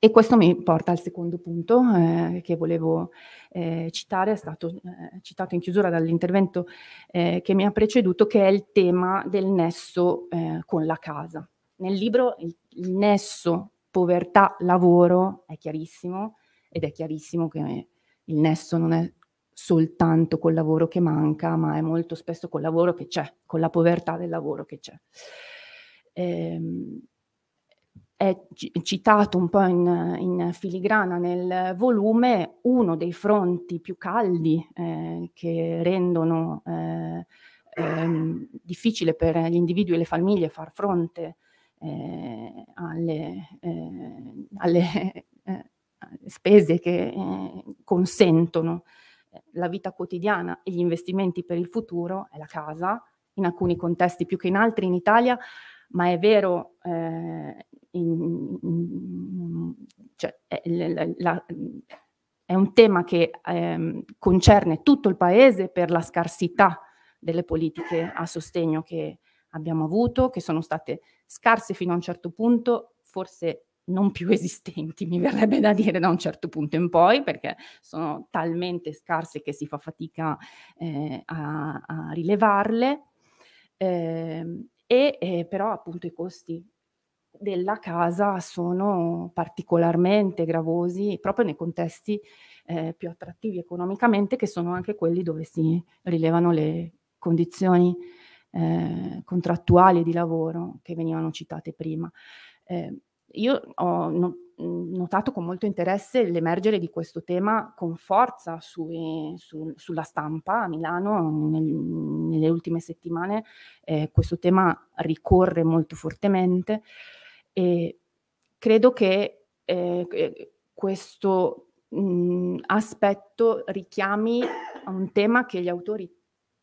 E questo mi porta al secondo punto eh, che volevo eh, citare, è stato eh, citato in chiusura dall'intervento eh, che mi ha preceduto, che è il tema del nesso eh, con la casa. Nel libro il, il nesso povertà-lavoro è chiarissimo ed è chiarissimo che il nesso non è soltanto col lavoro che manca, ma è molto spesso col lavoro che c'è, con la povertà del lavoro che c'è ehm, è citato un po' in, in, filigrana nel volume, uno dei fronti più caldi eh, che rendono eh, ehm, difficile per gli individui e le famiglie far fronte eh, alle, eh, alle eh, spese che eh, consentono la vita quotidiana e gli investimenti per il futuro è la casa, in alcuni contesti più che in altri in Italia ma è vero, eh, in, in, cioè, è, la, è, un tema che eh, concerne tutto il Paese per la scarsità delle politiche a sostegno che abbiamo avuto, che sono state scarse fino a un certo punto, forse non più esistenti, mi verrebbe da dire da un certo punto in poi, perché sono talmente scarse che si fa fatica eh, a, a, rilevarle. Eh, e eh, però appunto i costi della casa sono particolarmente gravosi proprio nei contesti eh, più attrattivi economicamente che sono anche quelli dove si rilevano le condizioni eh, contrattuali di lavoro che venivano citate prima. Eh, io ho, no, notato con molto interesse l'emergere di questo tema con forza su, eh, su, sulla stampa a Milano nel, nelle ultime settimane. Eh, questo tema ricorre molto fortemente e credo che eh, eh questo mh, aspetto richiami a un tema che gli autori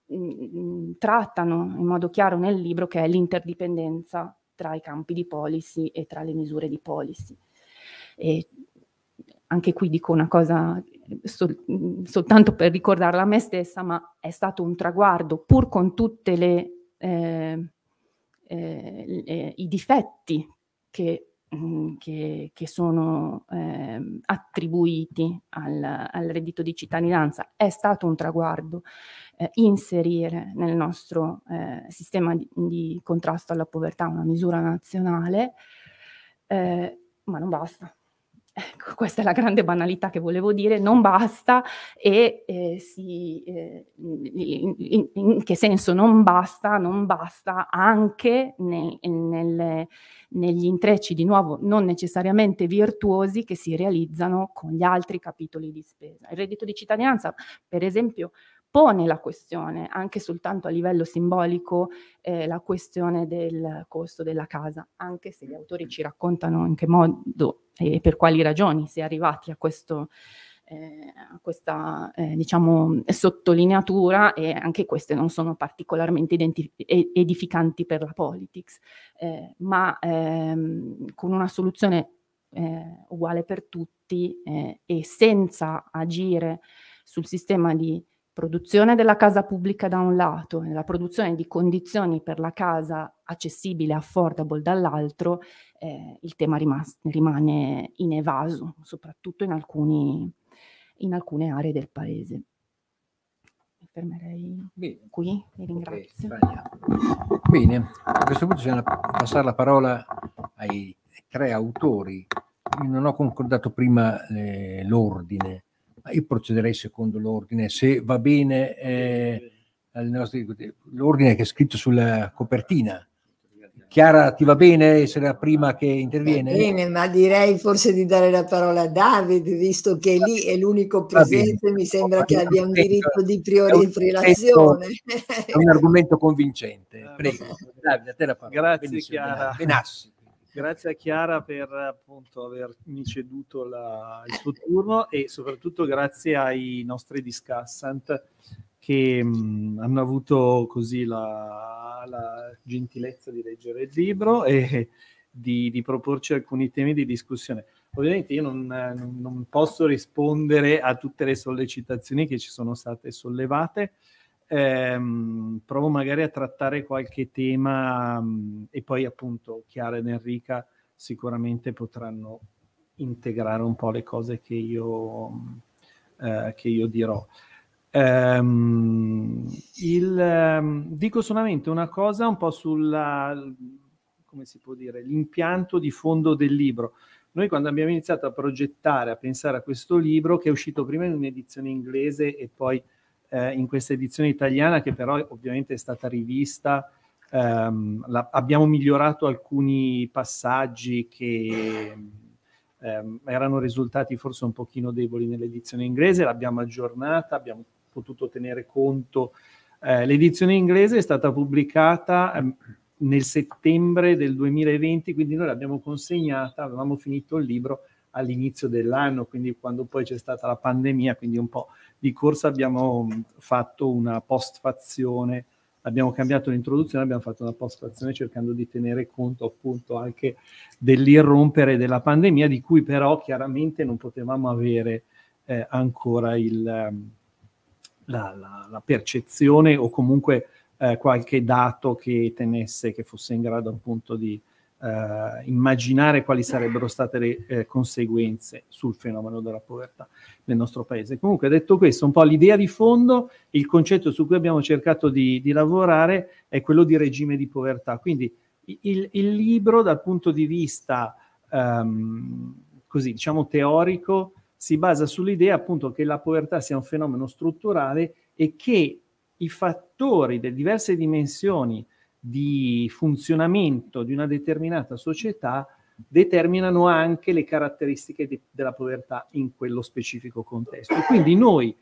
mh, trattano in modo chiaro nel libro, che è l'interdipendenza tra i campi di policy e tra le misure di policy. E anche qui dico una cosa sol soltanto per ricordarla a me stessa, ma è stato un traguardo, pur con tutti eh, eh, i difetti che mm, che, che, sono eh, attribuiti al, al, reddito di cittadinanza. È stato un traguardo eh, inserire nel nostro eh, sistema di, di, contrasto alla povertà una misura nazionale, eh, ma non basta ecco, questa è la grande banalità che volevo dire, non basta e eh, si, eh, in, in, in, che senso non basta, non basta anche nei, nel, negli intrecci di nuovo non necessariamente virtuosi che si realizzano con gli altri capitoli di spesa. Il reddito di cittadinanza, per esempio, pone la questione, anche soltanto a livello simbolico, eh, la questione del costo della casa, anche se gli autori ci raccontano in che modo e per quali ragioni si è arrivati a, questo, eh, questa eh, diciamo, sottolineatura e anche queste non sono particolarmente edificanti per la politics, eh, ma ehm, con una soluzione eh, uguale per tutti eh, e senza agire sul sistema di produzione della casa pubblica da un lato e la produzione di condizioni per la casa accessibile, e affordable dall'altro, eh, il tema rimas- rimane inevaso, soprattutto in, alcuni, in, alcune aree del paese. Mi fermerei Bene. qui, e ringrazio. Okay, Bene, a questo punto bisogna passare la parola ai tre autori. Io non ho concordato prima eh, l'ordine io procederei secondo l'ordine. Se va bene eh, nostre, l'ordine che è scritto sulla copertina. Chiara, ti va bene essere la prima che interviene? Va bene, ma direi forse di dare la parola a David, visto che lì è l'unico presente, mi sembra che abbia un diritto di prioritazione. È un argomento convincente. Eh, Prego, Davide, a te la parola. Grazie Benissimo. Chiara. Benassi. Grazie a Chiara per appunto avermi ceduto la, il suo turno e soprattutto grazie ai nostri discussant che mh, mm, hanno avuto così la, la, gentilezza di leggere il libro e di, di proporci alcuni temi di discussione. Ovviamente io non, non posso rispondere a tutte le sollecitazioni che ci sono state sollevate, ehm, provo magari a trattare qualche tema mh, mm, e poi appunto Chiara ed Enrica sicuramente potranno integrare un po' le cose che io, mm, eh, che io dirò. Um, il, um, dico solamente una cosa un po' sulla, come si può dire, l'impianto di fondo del libro. Noi quando abbiamo iniziato a progettare, a pensare a questo libro, che è uscito prima in un'edizione inglese e poi eh, in questa edizione italiana che però ovviamente è stata rivista. Um, la, abbiamo migliorato alcuni passaggi che um, erano risultati forse un pochino deboli nell'edizione inglese, l'abbiamo aggiornata, abbiamo potuto tenere conto. Eh, l'edizione inglese è stata pubblicata um, nel settembre del 2020, quindi noi l'abbiamo consegnata, avevamo finito il libro all'inizio dell'anno, quindi quando poi c'è stata la pandemia, quindi un po' di corsa abbiamo mm, fatto una postfazione, abbiamo cambiato l'introduzione, abbiamo fatto una postfazione cercando di tenere conto appunto anche dell'irrompere della pandemia, di cui però chiaramente non potevamo avere eh, ancora il, ehm, la, la, la percezione o comunque eh, qualche dato che tenesse, che fosse in grado appunto di eh, immaginare quali sarebbero state le eh, conseguenze sul fenomeno della povertà nel nostro paese. Comunque, detto questo, un po' l'idea di fondo, il concetto su cui abbiamo cercato di, di lavorare è quello di regime di povertà. Quindi il, il libro dal punto di vista ehm, così, diciamo teorico, si basa sull'idea appunto che la povertà sia un fenomeno strutturale e che i fattori delle diverse dimensioni di funzionamento di una determinata società determinano anche le caratteristiche de- della povertà in quello specifico contesto. quindi noi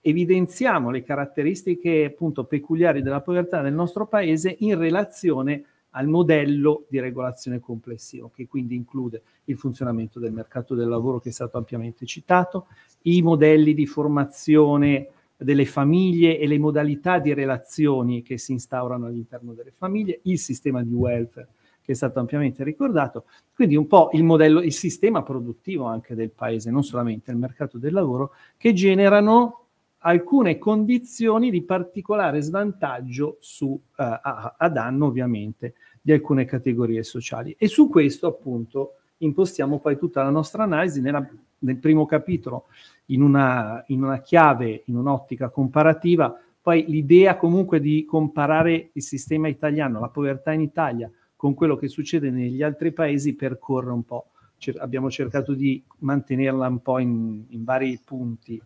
evidenziamo le caratteristiche appunto peculiari della povertà nel nostro paese in relazione al modello di regolazione complessivo, che quindi include il funzionamento del mercato del lavoro che è stato ampiamente citato, i modelli di formazione delle famiglie e le modalità di relazioni che si instaurano all'interno delle famiglie, il sistema di welfare che è stato ampiamente ricordato, quindi un po' il modello, il sistema produttivo anche del paese, non solamente il mercato del lavoro, che generano alcune condizioni di particolare svantaggio su, uh, a, a danno ovviamente di alcune categorie sociali. E su questo appunto impostiamo poi tutta la nostra analisi nella, nel primo capitolo in una, in una chiave, in un'ottica comparativa, poi l'idea comunque di comparare il sistema italiano, la povertà in Italia, con quello che succede negli altri paesi percorre un po'. Cer- abbiamo cercato di mantenerla un po' in, in vari punti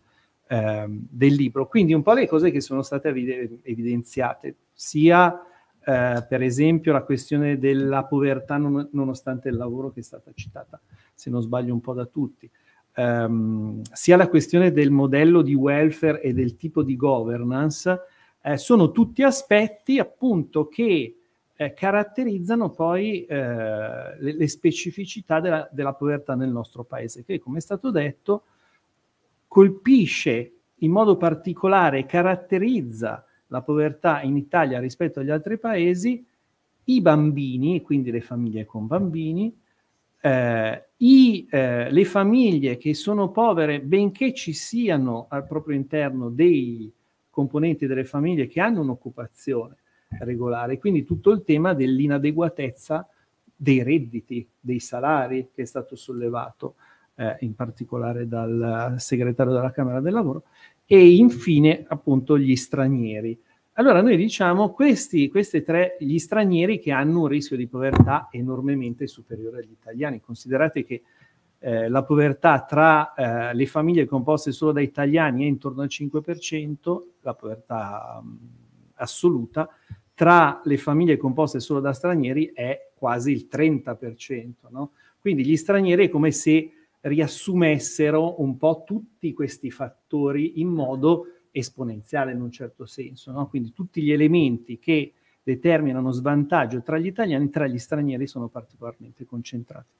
ehm, del libro. Quindi un po' le cose che sono state ev- evidenziate, sia eh, per esempio la questione della povertà non- nonostante il lavoro che è stata citata, se non sbaglio un po' da tutti ehm, sia la questione del modello di welfare e del tipo di governance, eh, sono tutti aspetti appunto che eh, caratterizzano poi eh, le, le, specificità della, della, povertà nel nostro paese, che come è stato detto colpisce in modo particolare e caratterizza la povertà in Italia rispetto agli altri paesi i bambini, quindi le famiglie con bambini, eh, i, eh, le famiglie che sono povere, benché ci siano al proprio interno dei componenti delle famiglie che hanno un'occupazione regolare, quindi tutto il tema dell'inadeguatezza dei redditi, dei salari che è stato sollevato eh, in particolare dal segretario della Camera del Lavoro e infine appunto gli stranieri. Allora noi diciamo questi, questi tre, gli stranieri che hanno un rischio di povertà enormemente superiore agli italiani. Considerate che eh, la povertà tra eh, le famiglie composte solo da italiani è intorno al 5%, la povertà mh, mm, assoluta, tra le famiglie composte solo da stranieri è quasi il 30%. No? Quindi gli stranieri è come se riassumessero un po' tutti questi fattori in modo esponenziale in un certo senso, no? quindi tutti gli elementi che determinano svantaggio tra gli italiani, tra gli stranieri sono particolarmente concentrati.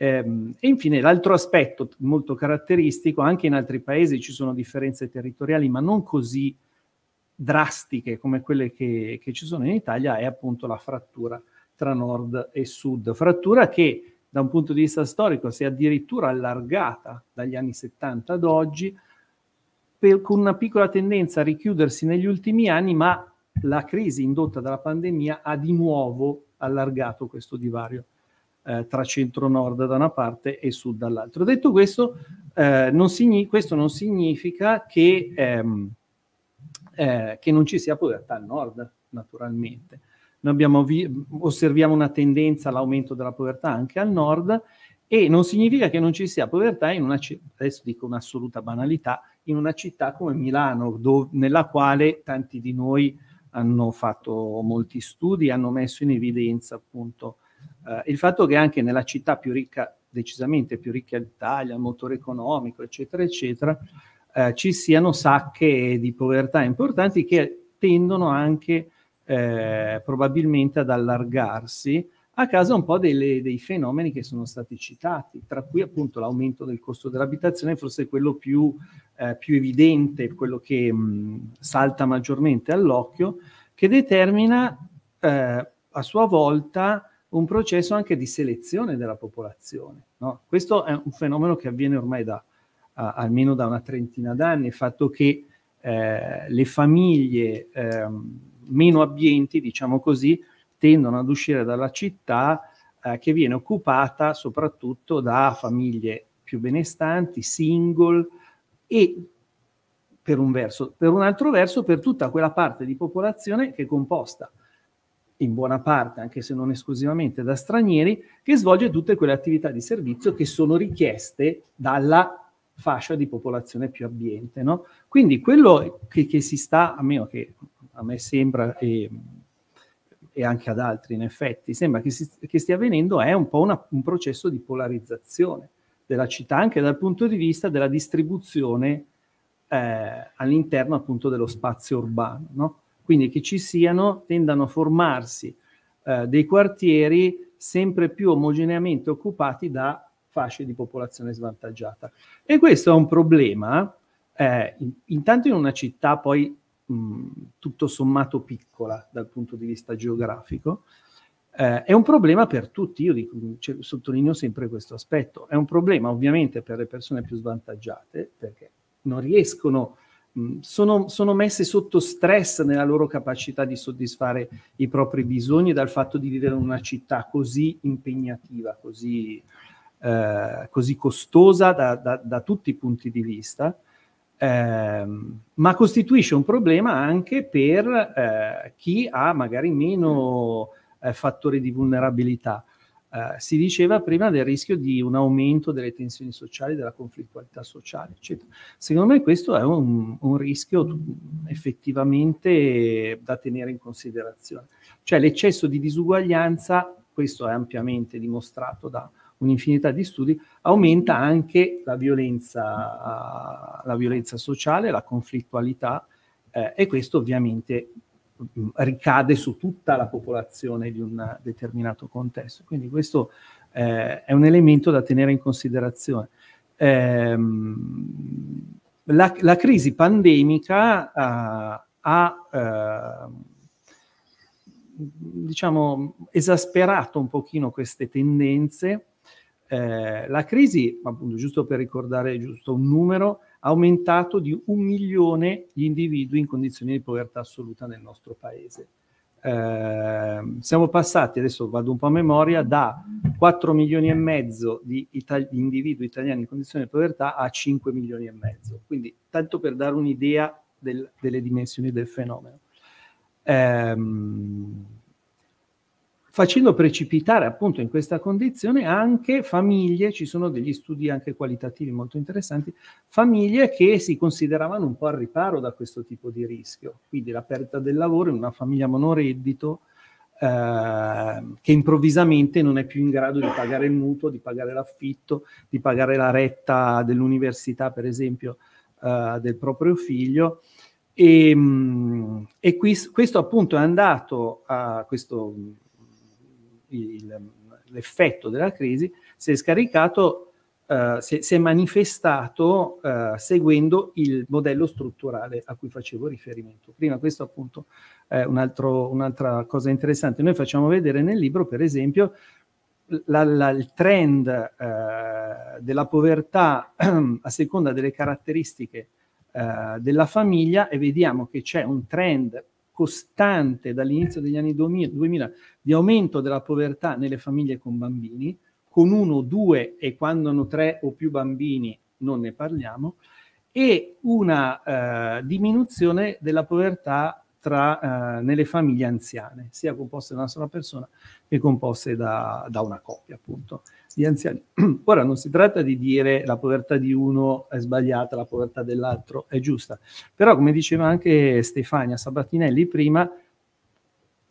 Ehm, e infine l'altro aspetto molto caratteristico, anche in altri paesi ci sono differenze territoriali, ma non così drastiche come quelle che, che ci sono in Italia, è appunto la frattura tra nord e sud, frattura che da un punto di vista storico si è addirittura allargata dagli anni 70 ad oggi, per, con una piccola tendenza a richiudersi negli ultimi anni, ma la crisi indotta dalla pandemia ha di nuovo allargato questo divario eh, tra centro-nord da una parte e sud dall'altra. Detto questo, eh, non signi- questo non significa che, ehm, eh, che, non ci sia povertà al nord, naturalmente. Noi vi- osserviamo una tendenza all'aumento della povertà anche al nord e non significa che non ci sia povertà in una, adesso dico un'assoluta banalità, in una città come Milano, dove, nella quale tanti di noi hanno fatto molti studi, hanno messo in evidenza appunto eh, il fatto che anche nella città più ricca, decisamente più ricca d'Italia, motore economico, eccetera, eccetera, eh, ci siano sacche di povertà importanti che tendono anche eh, probabilmente ad allargarsi a causa un po' delle, dei fenomeni che sono stati citati, tra cui appunto l'aumento del costo dell'abitazione, forse quello più eh, più evidente, quello che mh, mm, salta maggiormente all'occhio, che determina eh, a sua volta un processo anche di selezione della popolazione. No? Questo è un fenomeno che avviene ormai da a, almeno da una trentina d'anni, il fatto che eh, le famiglie eh, meno abbienti, diciamo così, tendono ad uscire dalla città eh, che viene occupata soprattutto da famiglie più benestanti, single, e per un verso, per un altro verso per tutta quella parte di popolazione che è composta in buona parte, anche se non esclusivamente, da stranieri, che svolge tutte quelle attività di servizio che sono richieste dalla fascia di popolazione più abbiente. No? Quindi quello che, che, si sta, a meno che a me sembra, e, e anche ad altri in effetti, sembra che, si, che stia avvenendo è un po' una, un processo di polarizzazione della città, anche dal punto di vista della distribuzione eh, all'interno appunto dello spazio urbano. No? Quindi che ci siano, tendano a formarsi eh, dei quartieri sempre più omogeneamente occupati da fasce di popolazione svantaggiata. E questo è un problema, eh, intanto in una città poi mh, tutto sommato piccola dal punto di vista geografico, eh, è un problema per tutti, io dico, cioè, sottolineo sempre questo aspetto, è un problema ovviamente per le persone più svantaggiate perché non riescono, mh, sono, sono, messe sotto stress nella loro capacità di soddisfare i propri bisogni dal fatto di vivere in una città così impegnativa, così, eh, così costosa da, da, da, tutti i punti di vista. Eh, ma costituisce un problema anche per eh, chi ha magari meno eh, fattori di vulnerabilità. Eh, si diceva prima del rischio di un aumento delle tensioni sociali, della conflittualità sociale, eccetera. Secondo me questo è un, un rischio effettivamente da tenere in considerazione. Cioè l'eccesso di disuguaglianza, questo è ampiamente dimostrato da un'infinità di studi, aumenta anche la violenza, la violenza sociale, la conflittualità eh, e questo ovviamente ricade su tutta la popolazione di un determinato contesto. Quindi questo eh, è un elemento da tenere in considerazione. Eh, la, la, crisi pandemica eh, ha ehm, diciamo, esasperato un pochino queste tendenze. Eh, la crisi, appunto, giusto per ricordare giusto un numero, aumentato di un milione gli individui in condizioni di povertà assoluta nel nostro paese. Eh, siamo passati, adesso vado un po' a memoria, da 4 milioni e mezzo di itali- individui italiani in condizioni di povertà a 5 milioni e mezzo. Quindi, tanto per dare un'idea del, delle dimensioni del fenomeno. Eh, facendo precipitare appunto in questa condizione anche famiglie, ci sono degli studi anche qualitativi molto interessanti, famiglie che si consideravano un po' al riparo da questo tipo di rischio, quindi la perdita del lavoro in una famiglia monoreddito ehm, che improvvisamente non è più in grado di pagare il mutuo, di pagare l'affitto, di pagare la retta dell'università per esempio eh, del proprio figlio. Ehm, e, e qui, questo appunto è andato a questo il, l'effetto della crisi si è scaricato, eh, si, si, è manifestato eh, seguendo il modello strutturale a cui facevo riferimento. Prima questo appunto è un altro, un'altra cosa interessante. Noi facciamo vedere nel libro, per esempio, la, la, il trend eh, della povertà a seconda delle caratteristiche eh, della famiglia e vediamo che c'è un trend costante dall'inizio degli anni 2000 di aumento della povertà nelle famiglie con bambini, con uno, due e quando hanno tre o più bambini non ne parliamo, e una eh, diminuzione della povertà tra, eh, nelle famiglie anziane, sia composte da una sola persona che composte da, da una coppia, appunto, di anziani. Ora non si tratta di dire la povertà di uno è sbagliata, la povertà dell'altro è giusta, però come diceva anche Stefania Sabatinelli prima,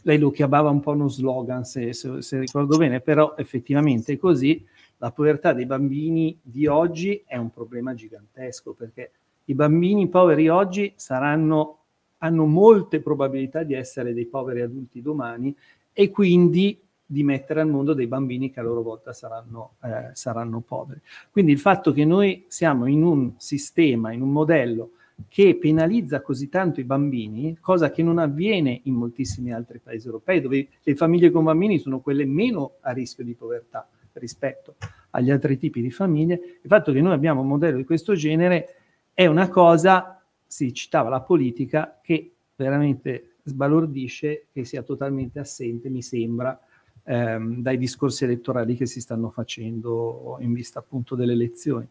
lei lo chiamava un po' uno slogan, se, se, se, ricordo bene, però effettivamente è così. La povertà dei bambini di oggi è un problema gigantesco perché i bambini poveri oggi saranno hanno molte probabilità di essere dei poveri adulti domani e quindi di mettere al mondo dei bambini che a loro volta saranno, eh, saranno poveri. Quindi il fatto che noi siamo in un sistema, in un modello che penalizza così tanto i bambini, cosa che non avviene in moltissimi altri paesi europei, dove le famiglie con bambini sono quelle meno a rischio di povertà rispetto agli altri tipi di famiglie, il fatto che noi abbiamo un modello di questo genere è una cosa si citava la politica che veramente sbalordisce che sia totalmente assente, mi sembra, ehm, dai discorsi elettorali che si stanno facendo in vista appunto delle elezioni,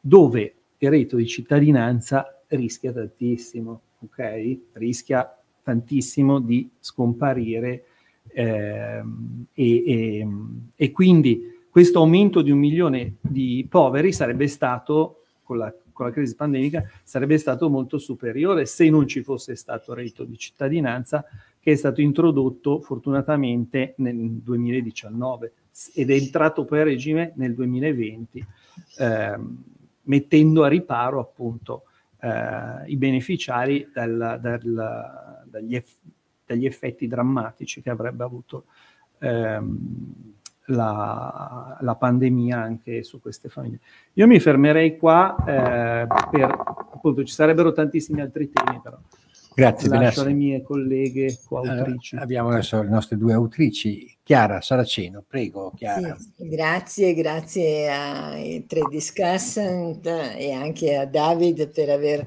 dove il reddito di cittadinanza rischia tantissimo, ok? Rischia tantissimo di scomparire ehm, e, e, e quindi questo aumento di un milione di poveri sarebbe stato, con la con la crisi pandemica sarebbe stato molto superiore se non ci fosse stato il reddito di cittadinanza che è stato introdotto fortunatamente nel 2019 ed è entrato poi a regime nel 2020, eh, mettendo a riparo appunto eh, i beneficiari dal, dal, dagli, eff, dagli, effetti drammatici che avrebbe avuto ehm, la, la, pandemia anche su queste famiglie. Io mi fermerei qua, eh, per, appunto ci sarebbero tantissimi altri temi però. Grazie, Lascio le mie colleghe coautrici. Allora, eh, abbiamo adesso le nostre due autrici, Chiara Saraceno, prego Chiara. Sì, grazie, grazie ai tre discussant e anche a David per aver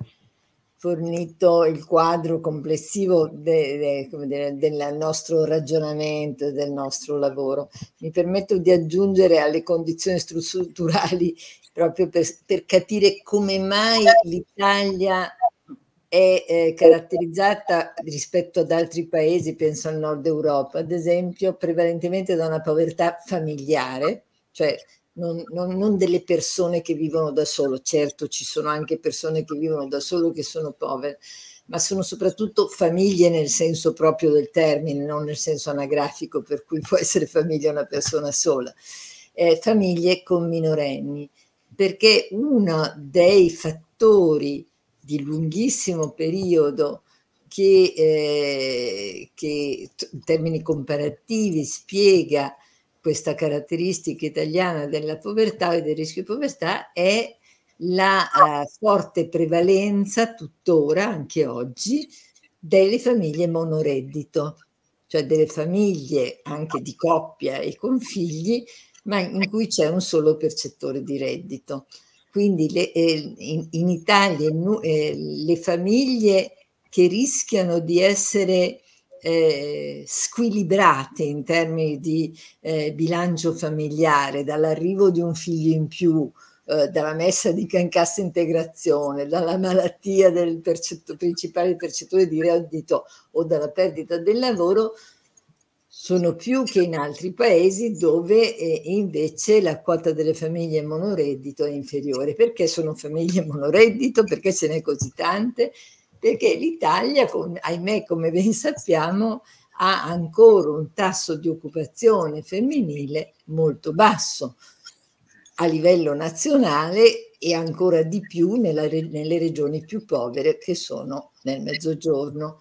fornito il quadro complessivo de, de, de, del nostro ragionamento e del nostro lavoro. Mi permetto di aggiungere alle condizioni strutturali proprio per, per capire come mai l'Italia è eh, caratterizzata rispetto ad altri paesi, penso al nord Europa, ad esempio, prevalentemente da una povertà familiare, cioè non, non, non, delle persone che vivono da solo, certo ci sono anche persone che vivono da solo che sono povere, ma sono soprattutto famiglie nel senso proprio del termine, non nel senso anagrafico per cui può essere famiglia una persona sola, eh, famiglie con minorenni, perché uno dei fattori di lunghissimo periodo che, eh, che in termini comparativi spiega questa caratteristica italiana della povertà e del rischio di povertà è la eh, forte prevalenza tuttora, anche oggi, delle famiglie monoreddito, cioè delle famiglie anche di coppia e con figli, ma in cui c'è un solo percettore di reddito. Quindi le, eh, in, in, Italia eh, le famiglie che rischiano di essere eh, squilibrate in termini di eh, bilancio familiare, dall'arrivo di un figlio in più, eh, dalla messa di cancassa integrazione, dalla malattia del percetto, principale percettore di reddito o dalla perdita del lavoro, sono più che in altri paesi dove eh, invece la quota delle famiglie monoreddito è inferiore. Perché sono famiglie monoreddito? Perché ce n'è così tante? perché l'Italia, con, ahimè come ben sappiamo, ha ancora un tasso di occupazione femminile molto basso a livello nazionale e ancora di più nella, nelle regioni più povere che sono nel mezzogiorno.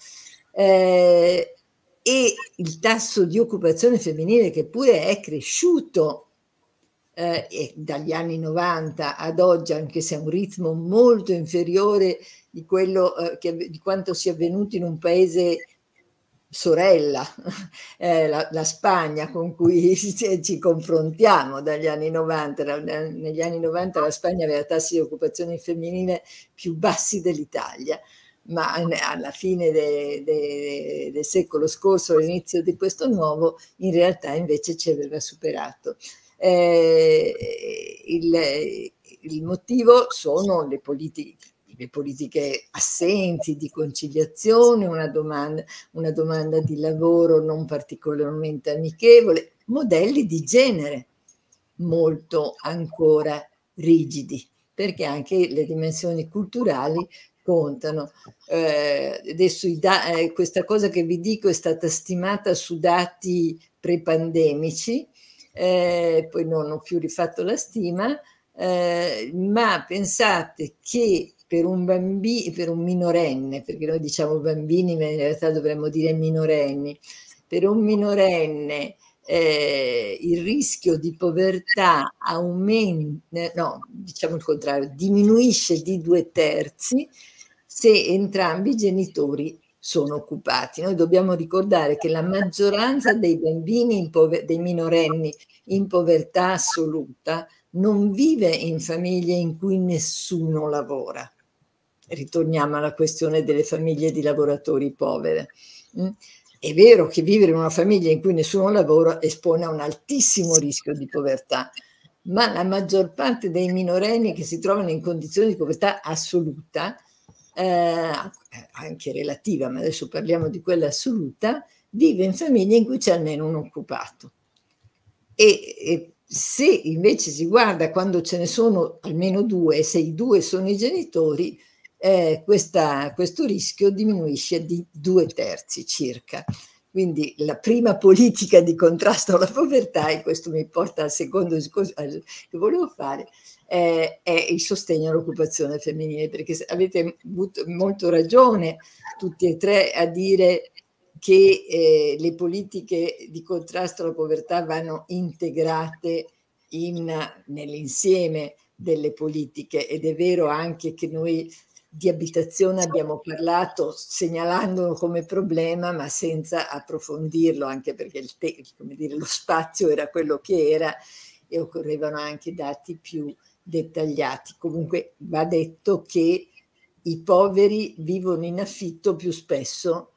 Eh, e il tasso di occupazione femminile che pure è cresciuto eh, dagli anni 90 ad oggi, anche se a un ritmo molto inferiore di, quello, eh, che, di quanto sia avvenuto in un paese sorella, eh, la, la, Spagna con cui ci, ci confrontiamo dagli anni 90. La, eh, negli anni 90 la Spagna aveva tassi di occupazione femminile più bassi dell'Italia, ma alla fine de, de, del secolo scorso, all'inizio di questo nuovo, in realtà invece ci aveva superato. Eh, il, il motivo sono le politiche le politiche assenti, di conciliazione, una domanda, una domanda di lavoro non particolarmente amichevole, modelli di genere molto ancora rigidi, perché anche le dimensioni culturali contano. Eh, adesso eh, questa cosa che vi dico è stata stimata su dati pre-pandemici, eh, poi non ho più rifatto la stima, eh, ma pensate che per un bambino, per un minorenne, perché noi diciamo bambini, ma in realtà dovremmo dire minorenni, per un minorenne eh, il rischio di povertà aumenta, eh, no, diciamo il contrario, diminuisce di due terzi se entrambi i genitori sono occupati. Noi dobbiamo ricordare che la maggioranza dei bambini, dei minorenni in povertà assoluta, non vive in famiglie in cui nessuno lavora ritorniamo alla questione delle famiglie di lavoratori povere. Mm? È vero che vivere in una famiglia in cui nessuno lavora espone a un altissimo rischio di povertà, ma la maggior parte dei minorenni che si trovano in condizioni di povertà assoluta, eh, anche relativa, ma adesso parliamo di quella assoluta, vive in famiglie in cui c'è almeno un occupato. E, e se invece si guarda quando ce ne sono almeno due, se i due sono i genitori, eh, questa, questo rischio diminuisce di due terzi circa. Quindi la prima politica di contrasto alla povertà, e questo mi porta al secondo discorso che volevo fare, eh, è il sostegno all'occupazione femminile, perché avete avuto molto ragione tutti e tre a dire che eh, le politiche di contrasto alla povertà vanno integrate in, nell'insieme delle politiche ed è vero anche che noi di abitazione abbiamo parlato segnalandolo come problema ma senza approfondirlo anche perché il te, dire, lo spazio era quello che era e occorrevano anche dati più dettagliati. Comunque va detto che i poveri vivono in affitto più spesso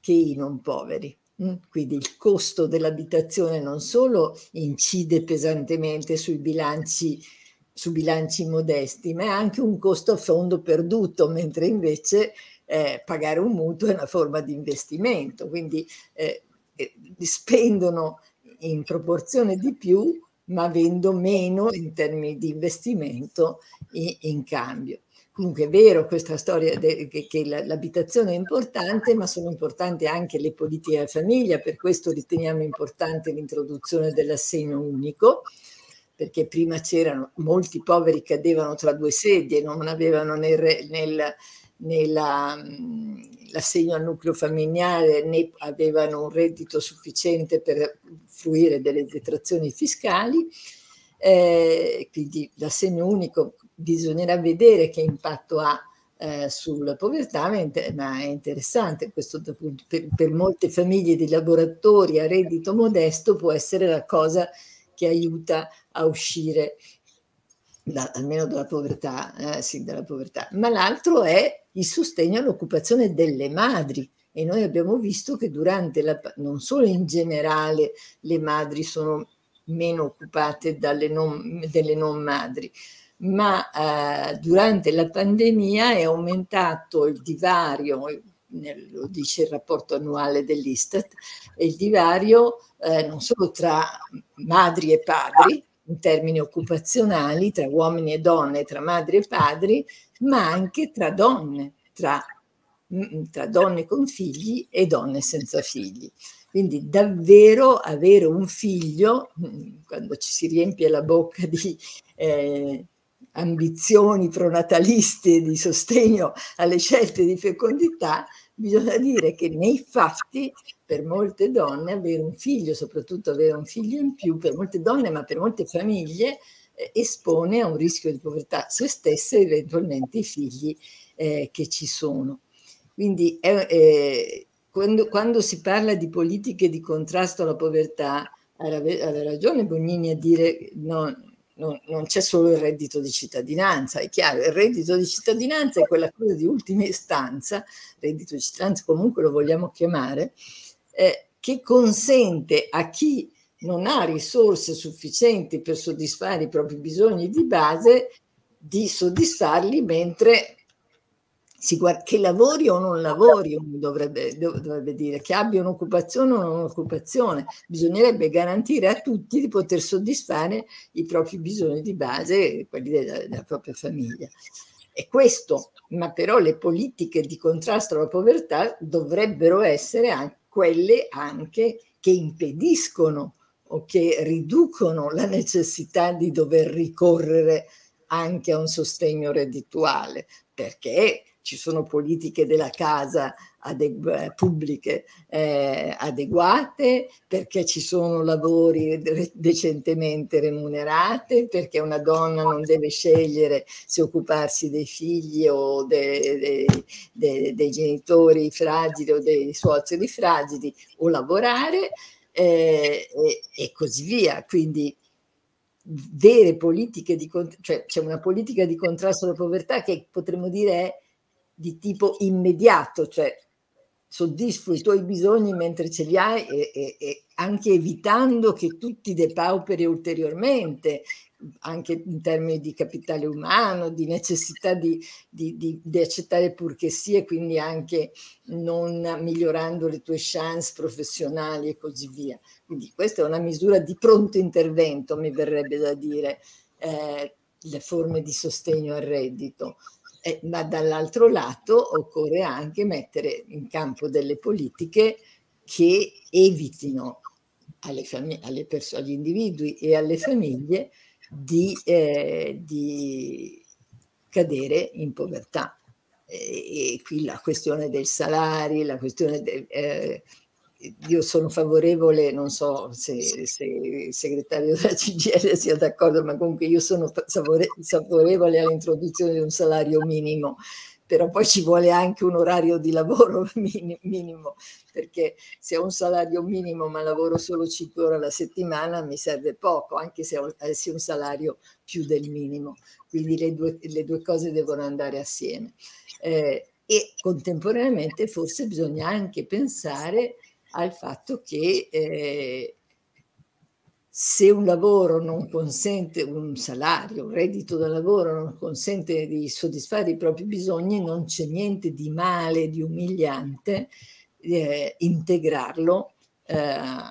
che i non poveri. Mm? Quindi il costo dell'abitazione non solo incide pesantemente sui bilanci su bilanci modesti, ma è anche un costo a fondo perduto, mentre invece eh, pagare un mutuo è una forma di investimento, quindi eh, eh spendono in proporzione di più, ma avendo meno in termini di investimento in, in cambio. Comunque è vero questa storia de, che, che l'abitazione è importante, ma sono importanti anche le politiche della famiglia, per questo riteniamo importante l'introduzione dell'assegno unico, perché prima c'erano molti poveri che cadevano tra due sedie, non avevano nel, nel, nella, l'assegno al nucleo familiare né avevano un reddito sufficiente per fruire delle detrazioni fiscali. Eh, quindi l'assegno unico bisognerà vedere che impatto ha eh, sulla povertà, ma è interessante questo per, per molte famiglie di lavoratori a reddito modesto può essere la cosa eh, che aiuta a uscire da, almeno dalla povertà, eh, sì, dalla povertà, ma l'altro è il sostegno all'occupazione delle madri. E noi abbiamo visto che durante la, non solo in generale le madri sono meno occupate dalle non, delle non madri, ma eh, durante la pandemia è aumentato il divario, lo dice il rapporto annuale dell'Istat, il divario eh, non solo tra madri e padri, in termini occupazionali, tra uomini e donne, tra madri e padri, ma anche tra donne, tra, mm, mm, tra donne con figli e donne senza figli. Quindi davvero avere un figlio, mm, quando ci si riempie la bocca di eh, ambizioni pronataliste, di sostegno alle scelte di fecondità, bisogna dire che nei fatti per molte donne avere un figlio, soprattutto avere un figlio in più, per molte donne ma per molte famiglie, eh, espone a un rischio di povertà se stesse e eventualmente i figli eh, che ci sono. Quindi eh, quando, quando, si parla di politiche di contrasto alla povertà, aveva ragione Bognini a dire no, non, non c'è solo il reddito di cittadinanza, è chiaro, il reddito di cittadinanza è quella cosa di ultima istanza, reddito di cittadinanza comunque lo vogliamo chiamare, eh, che consente a chi non ha risorse sufficienti per soddisfare i propri bisogni di base di soddisfarli mentre che lavori o non lavori, uno dovrebbe, dovrebbe dire, che abbia un'occupazione o non un'occupazione. Bisognerebbe garantire a tutti di poter soddisfare i propri bisogni di base, quelli della, della propria famiglia. È questo, ma però le politiche di contrasto alla povertà dovrebbero essere anche quelle anche che impediscono o che riducono la necessità di dover ricorrere anche a un sostegno reddituale, perché ci sono politiche della casa adegu- eh, pubbliche eh, adeguate, perché ci sono lavori re- decentemente remunerati, perché una donna non deve scegliere se occuparsi dei figli o de- de- dei genitori fragili o dei suoceri fragili o lavorare eh, e-, e così via. Quindi vere politiche di cioè c'è una politica di contrasto alla povertà che potremmo dire è di tipo immediato, cioè soddisfo i tuoi bisogni mentre ce li hai e, e, e anche evitando che tu ti depauperi ulteriormente, anche in termini di capitale umano, di necessità di, di, di, di accettare pur che sia, e quindi anche non migliorando le tue chance professionali e così via. Quindi questa è una misura di pronto intervento, mi verrebbe da dire, eh, le forme di sostegno al reddito eh, ma dall'altro lato occorre anche mettere in campo delle politiche che evitino alle alle agli individui e alle famiglie di, eh, di cadere in povertà. E, e, qui la questione dei salari, la questione del... Eh, io sono favorevole, non so se, se il segretario della CGL sia d'accordo, ma comunque io sono favorevole all'introduzione di un salario minimo però poi ci vuole anche un orario di lavoro minimo, perché se ho un salario minimo ma lavoro solo 5 ore alla settimana mi serve poco, anche se avessi eh, un salario più del minimo. Quindi le due, le due cose devono andare assieme. Eh, e contemporaneamente forse bisogna anche pensare al fatto che eh, se un lavoro non consente, un salario, un reddito da lavoro non consente di soddisfare i propri bisogni, non c'è niente di male, di umiliante eh, integrarlo eh,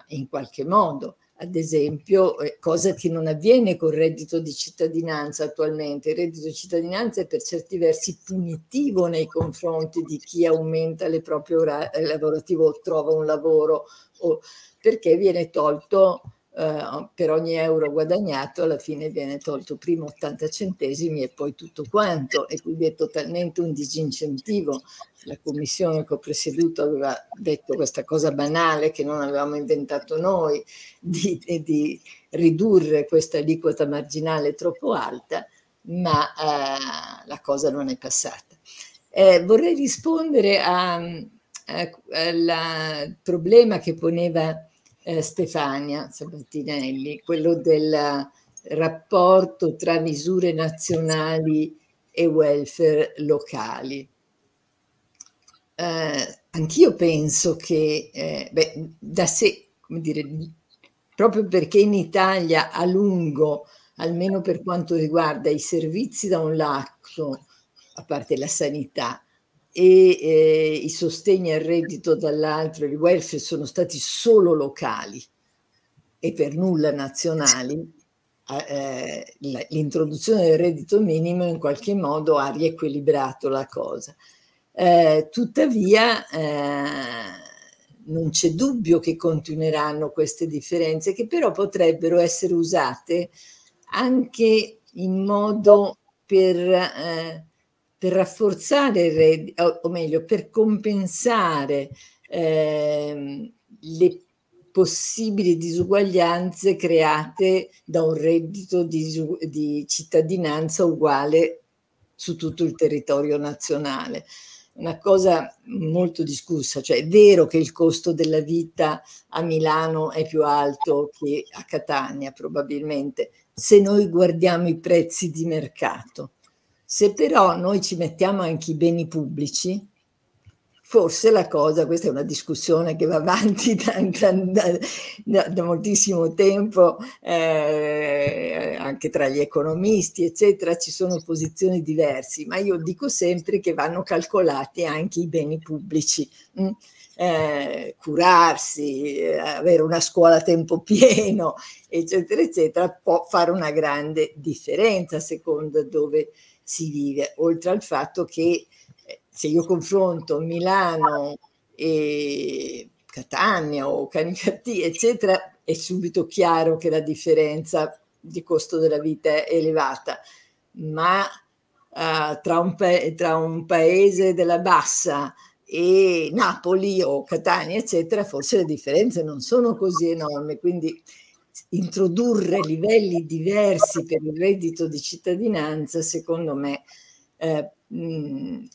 in qualche modo ad esempio, eh, cosa che non avviene col reddito di cittadinanza attualmente. Il reddito di cittadinanza è per certi versi punitivo nei confronti di chi aumenta le proprie ore eh, lavorative o trova un lavoro, o perché viene tolto eh, per ogni euro guadagnato alla fine viene tolto prima 80 centesimi e poi tutto quanto e quindi è totalmente un disincentivo. La commissione che ho presieduto aveva detto questa cosa banale che non avevamo inventato noi di, di ridurre questa aliquota marginale troppo alta, ma eh, la cosa non è passata. Eh, vorrei rispondere mm, al problema che poneva eh, Stefania Sabattinelli, quello del rapporto tra misure nazionali e welfare locali. Eh, anch'io penso che, eh, beh, da sé, come dire, proprio perché in Italia a lungo, almeno per quanto riguarda i servizi da un lato, a parte la sanità, e eh, i sostegni al reddito dall'altro il welfare sono stati solo locali e per nulla nazionali, eh, l'introduzione del reddito minimo in qualche modo ha riequilibrato la cosa. Eh, tuttavia eh, non c'è dubbio che continueranno queste differenze che però potrebbero essere usate anche in modo per eh, per rafforzare, o meglio, per compensare eh, le possibili disuguaglianze create da un reddito di, di cittadinanza uguale su tutto il territorio nazionale una cosa molto discussa, cioè è vero che il costo della vita a Milano è più alto che a Catania probabilmente, se noi guardiamo i prezzi di mercato. Se però noi ci mettiamo anche i beni pubblici, forse la cosa, questa è una discussione che va avanti da, da, da, da moltissimo tempo, eh, anche tra gli economisti, eccetera, ci sono posizioni diverse, ma io dico sempre che vanno calcolati anche i beni pubblici. Mm? Eh, curarsi, eh, avere una scuola a tempo pieno, eccetera, eccetera, può fare una grande differenza secondo dove si vive, oltre al fatto che eh, se io confronto Milano e Catania o Canicattì, eccetera, è subito chiaro che la differenza di costo della vita è elevata, ma uh, tra, un tra un paese della bassa e Napoli o Catania, eccetera, forse le differenze non sono così enormi, quindi introdurre livelli diversi per il reddito di cittadinanza, secondo me eh,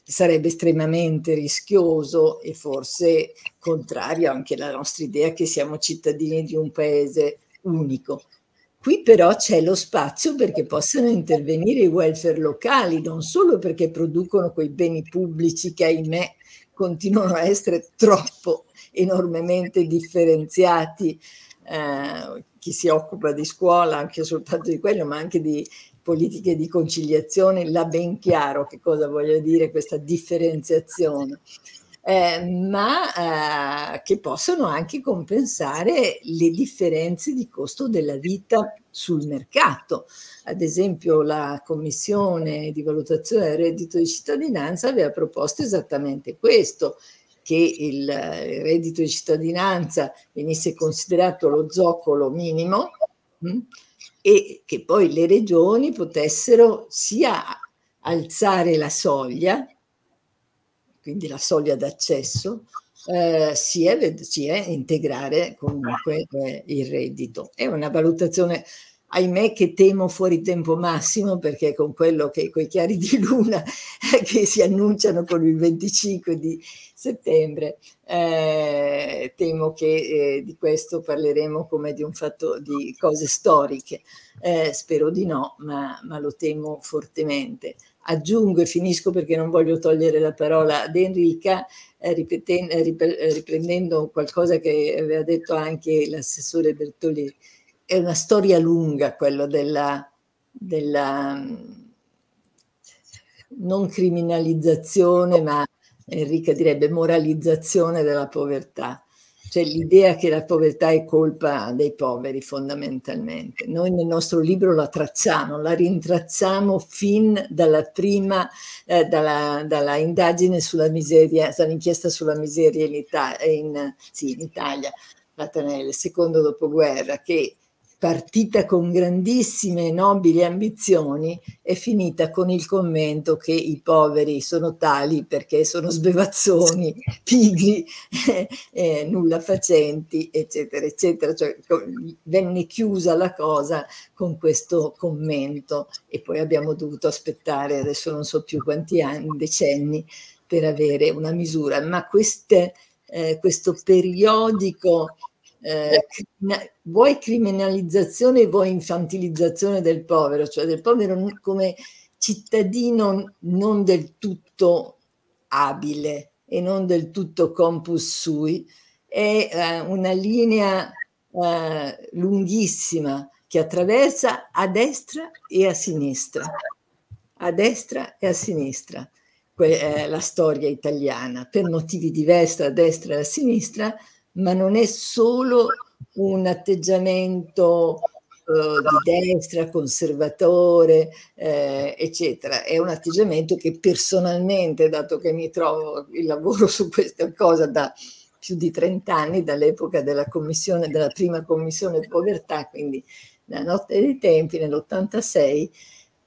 sarebbe estremamente rischioso e forse contrario anche alla nostra idea che siamo cittadini di un paese unico. Qui però c'è lo spazio perché possano intervenire i welfare locali, non solo perché producono quei beni pubblici che ahimè continuano a essere troppo enormemente differenziati eh, chi si occupa di scuola, anche soltanto di quello, ma anche di politiche di conciliazione, l'ha ben chiaro che cosa voglia dire questa differenziazione. Eh, ma eh, che possono anche compensare le differenze di costo della vita sul mercato. Ad esempio la commissione di valutazione del reddito di cittadinanza aveva proposto esattamente questo, che il reddito di cittadinanza venisse considerato lo zoccolo minimo mh, mm, e che poi le regioni potessero sia alzare la soglia, quindi la soglia d'accesso, eh, sia, sia, integrare comunque eh, il reddito. È una valutazione ahimè che temo fuori tempo massimo perché con quello che i chiari di luna che si annunciano con il 25 di settembre eh, temo che eh, di questo parleremo come di un fatto di cose storiche eh, spero di no ma, ma, lo temo fortemente aggiungo e finisco perché non voglio togliere la parola ad Enrica eh, ripetendo, eh, eh, riprendendo qualcosa che aveva detto anche l'assessore Bertolini è una storia lunga quella della, della mm, non criminalizzazione, ma Enrica direbbe moralizzazione della povertà, cioè l'idea che la povertà è colpa dei poveri fondamentalmente. Noi nel nostro libro la tracciamo, la rintracciamo fin dalla prima, eh, dalla, dalla, indagine sulla miseria, dall'inchiesta sulla miseria in, Ita- in, sì, in Italia, Vatanelle, secondo dopoguerra, che partita con grandissime e nobili ambizioni, è finita con il commento che i poveri sono tali perché sono sbevazzoni, pigri, eh, eh, nulla facenti, eccetera, eccetera. Cioè, venne chiusa la cosa con questo commento e poi abbiamo dovuto aspettare, adesso non so più quanti anni, decenni, per avere una misura, ma queste, eh, questo periodico eh, eh. vuoi criminalizzazione, vuoi infantilizzazione del povero, cioè del povero come cittadino non del tutto abile e non del tutto compus sui, è eh, una linea eh, lunghissima che attraversa a destra e a sinistra, a destra e a sinistra, que- eh, la storia italiana, per motivi diversi a destra e a sinistra, ma non è solo un atteggiamento eh, di destra, conservatore, eh, eccetera. È un atteggiamento che personalmente, dato che mi trovo il lavoro su questa cosa da più di 30 anni, dall'epoca della, della prima commissione povertà, quindi la notte dei tempi nell'86,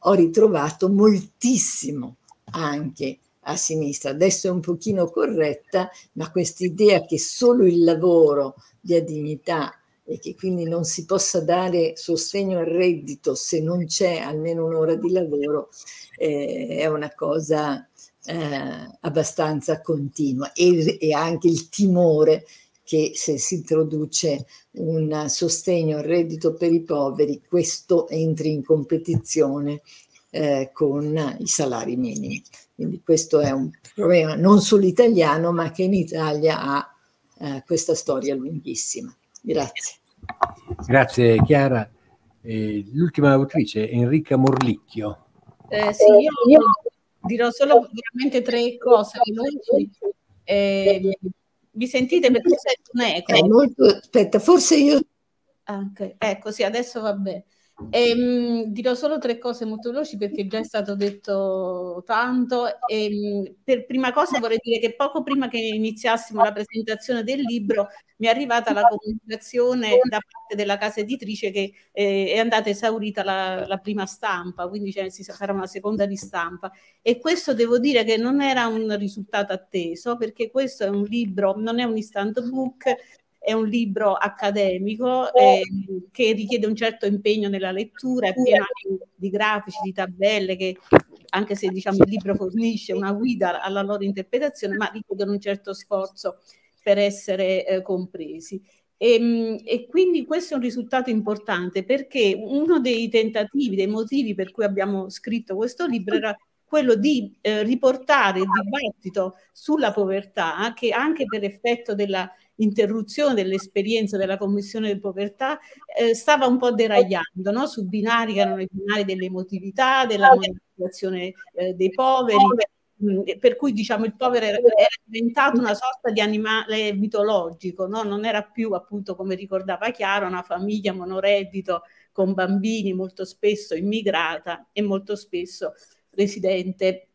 ho ritrovato moltissimo anche a sinistra. Adesso è un pochino corretta, ma quest'idea che solo il lavoro dia dignità e che quindi non si possa dare sostegno al reddito se non c'è almeno un'ora di lavoro eh, è una cosa eh, abbastanza continua e, e anche il timore che se si introduce un sostegno al reddito per i poveri questo entri in competizione eh, con i salari minimi. Quindi questo è un problema non solo italiano, ma che in Italia ha eh, questa storia lunghissima. Grazie. Grazie Chiara. Eh, l'ultima autrice è Enrica Morlicchio. Eh, sì, eh, io dirò solo veramente tre cose ehm, mi sentite perché sento un eco? Molto, aspetta, forse io... Ah, okay. Ecco, sì, adesso va bene. E, ehm, mh, dirò solo tre cose molto veloci perché già è stato detto tanto. E, ehm, mh, per prima cosa vorrei dire che poco prima che iniziassimo la presentazione del libro mi è arrivata la comunicazione da parte della casa editrice che eh, è andata esaurita la, la prima stampa, quindi cioè, si farà una seconda ristampa. E questo devo dire che non era un risultato atteso perché questo è un libro, non è un instant book, è un libro accademico oh. eh, che richiede un certo impegno nella lettura, è pieno di grafici, di tabelle che anche se diciamo, il libro fornisce una guida alla loro interpretazione, ma richiedono un certo sforzo per essere eh, compresi. E, ehm, e, quindi questo è un risultato importante perché uno dei tentativi, dei motivi per cui abbiamo scritto questo libro era quello di eh, riportare il dibattito sulla povertà che anche per effetto della interruzione dell'esperienza della Commissione di povertà eh, stava un po' deragliando no? su binari che erano i binari dell'emotività, della certo. manipolazione eh, dei poveri, certo. mm, per cui diciamo il povero era, era diventato una sorta di animale mitologico, no? non era più appunto come ricordava Chiara una famiglia monoreddito con bambini molto spesso immigrata e molto spesso residente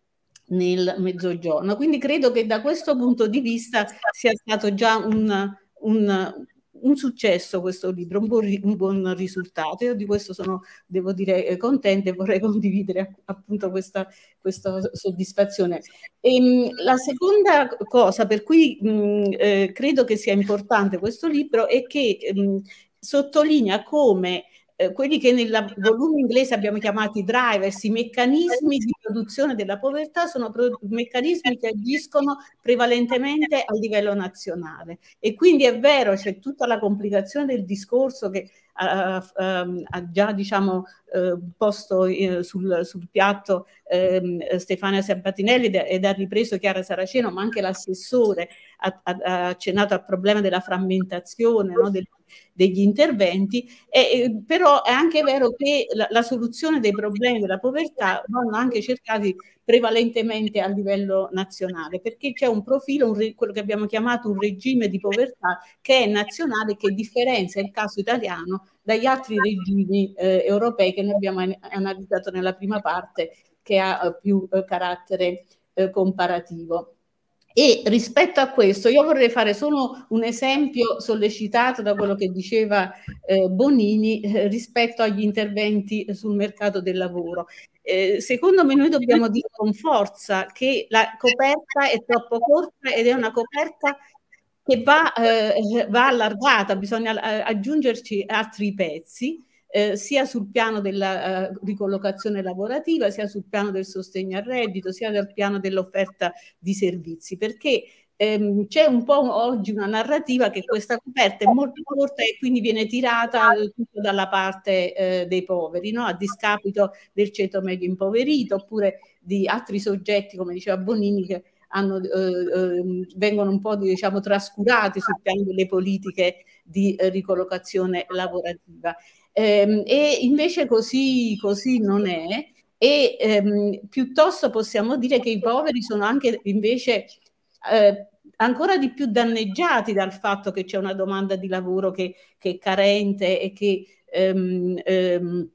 nel mezzogiorno. Quindi credo che da questo punto di vista sia stato già un, un, un successo questo libro, un buon, un buon, risultato. Io di questo sono, devo dire, contenta e vorrei condividere appunto questa, questa soddisfazione. E, ehm, la seconda cosa per cui mh, eh, credo che sia importante questo libro è che mh, ehm, sottolinea come Ehm, quelli che nel volume inglese abbiamo chiamato i drivers, i meccanismi di produzione della povertà sono pro- meccanismi che agiscono prevalentemente a livello nazionale. E quindi è vero, c'è tutta la complicazione del discorso che ha, ehm, ha già diciamo, eh, posto eh, sul, sul, piatto ehm, Stefania Sabatinelli ed, ed ha ripreso Chiara Saraceno, ma anche l'assessore ha, ha accennato al problema della frammentazione no, del, degli interventi, eh, però è anche vero che la, la, soluzione dei problemi della povertà vanno anche cercati prevalentemente a livello nazionale, perché c'è un profilo, un, quello che abbiamo chiamato un regime di povertà che è nazionale, che differenzia il caso italiano dagli altri regimi eh, europei che noi abbiamo analizzato nella prima parte, che ha eh, più eh, carattere eh, comparativo. E rispetto a questo, io vorrei fare solo un esempio sollecitato da quello che diceva eh, Bonini eh, rispetto agli interventi sul mercato del lavoro. Eh, secondo me noi dobbiamo dire con forza che la coperta è troppo corta ed è una coperta che va, eh, va allargata, bisogna eh, aggiungerci altri pezzi eh, sia sul piano della eh, ricollocazione lavorativa, sia sul piano del sostegno al reddito, sia sul piano dell'offerta di servizi, perché ehm, c'è un po' oggi una narrativa che questa coperta è molto corta e quindi viene tirata dalla parte eh, dei poveri, no? a discapito del ceto medio impoverito oppure di altri soggetti, come diceva Bonini, che hanno, eh, ehm, vengono un po' diciamo, trascurati sul piano delle politiche di eh, ricollocazione lavorativa. Ehm, e invece così, così non è e ehm, piuttosto possiamo dire che i poveri sono anche invece eh, ancora di più danneggiati dal fatto che c'è una domanda di lavoro che, che è carente e che, ehm, ehm,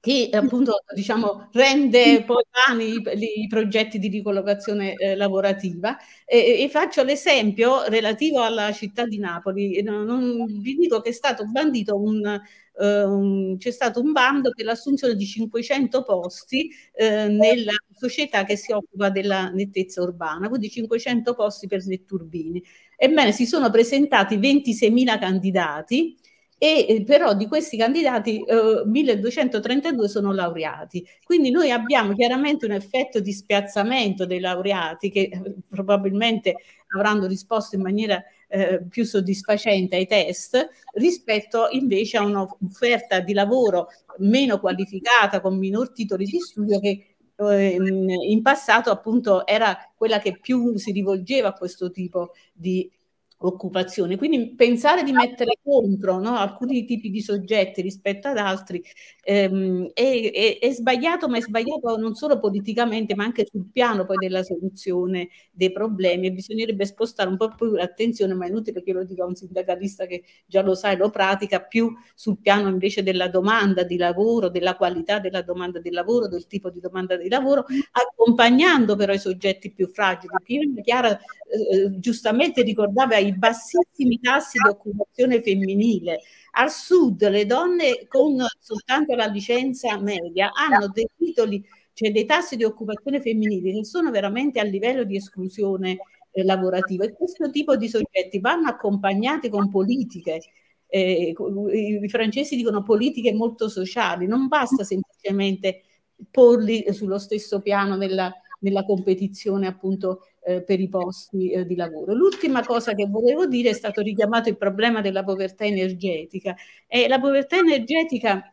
che appunto diciamo, rende poi vani i, i, progetti di ricollocazione eh, lavorativa. E, e, faccio l'esempio relativo alla città di Napoli. Non, non vi dico che è stato bandito un eh, c'è stato un bando per l'assunzione di 500 posti eh, nella società che si occupa della nettezza urbana, quindi 500 posti per netturbini. Ebbene, si sono presentati 26.000 candidati e eh, però di questi candidati eh, 1232 sono laureati. Quindi noi abbiamo chiaramente un effetto di spiazzamento dei laureati che eh, probabilmente avranno risposto in maniera eh, più soddisfacente ai test rispetto invece a un'offerta di lavoro meno qualificata con minor titoli di studio che eh, in passato appunto era quella che più si rivolgeva a questo tipo di occupazione. Quindi pensare di mettere contro no, alcuni tipi di soggetti rispetto ad altri ehm, è, è, è, sbagliato, ma è sbagliato non solo politicamente, ma anche sul piano poi della soluzione dei problemi. E bisognerebbe spostare un po' più l'attenzione, ma è inutile che lo dica un sindacalista che già lo sa e lo pratica, più sul piano invece della domanda di lavoro, della qualità della domanda di lavoro, del tipo di domanda di lavoro, accompagnando però i soggetti più fragili. Prima Chiara eh, eh, giustamente ricordava i bassissimi tassi di occupazione femminile. Al sud le donne con soltanto la licenza media hanno dei titoli, cioè dei tassi di occupazione femminili che sono veramente a livello di esclusione eh, lavorativa e questo tipo di soggetti vanno accompagnati con politiche eh, i francesi dicono politiche molto sociali, non basta semplicemente porli sullo stesso piano nella, nella competizione appunto eh, per i posti eh, di lavoro. L'ultima cosa che volevo dire è stato richiamato il problema della povertà energetica e la povertà energetica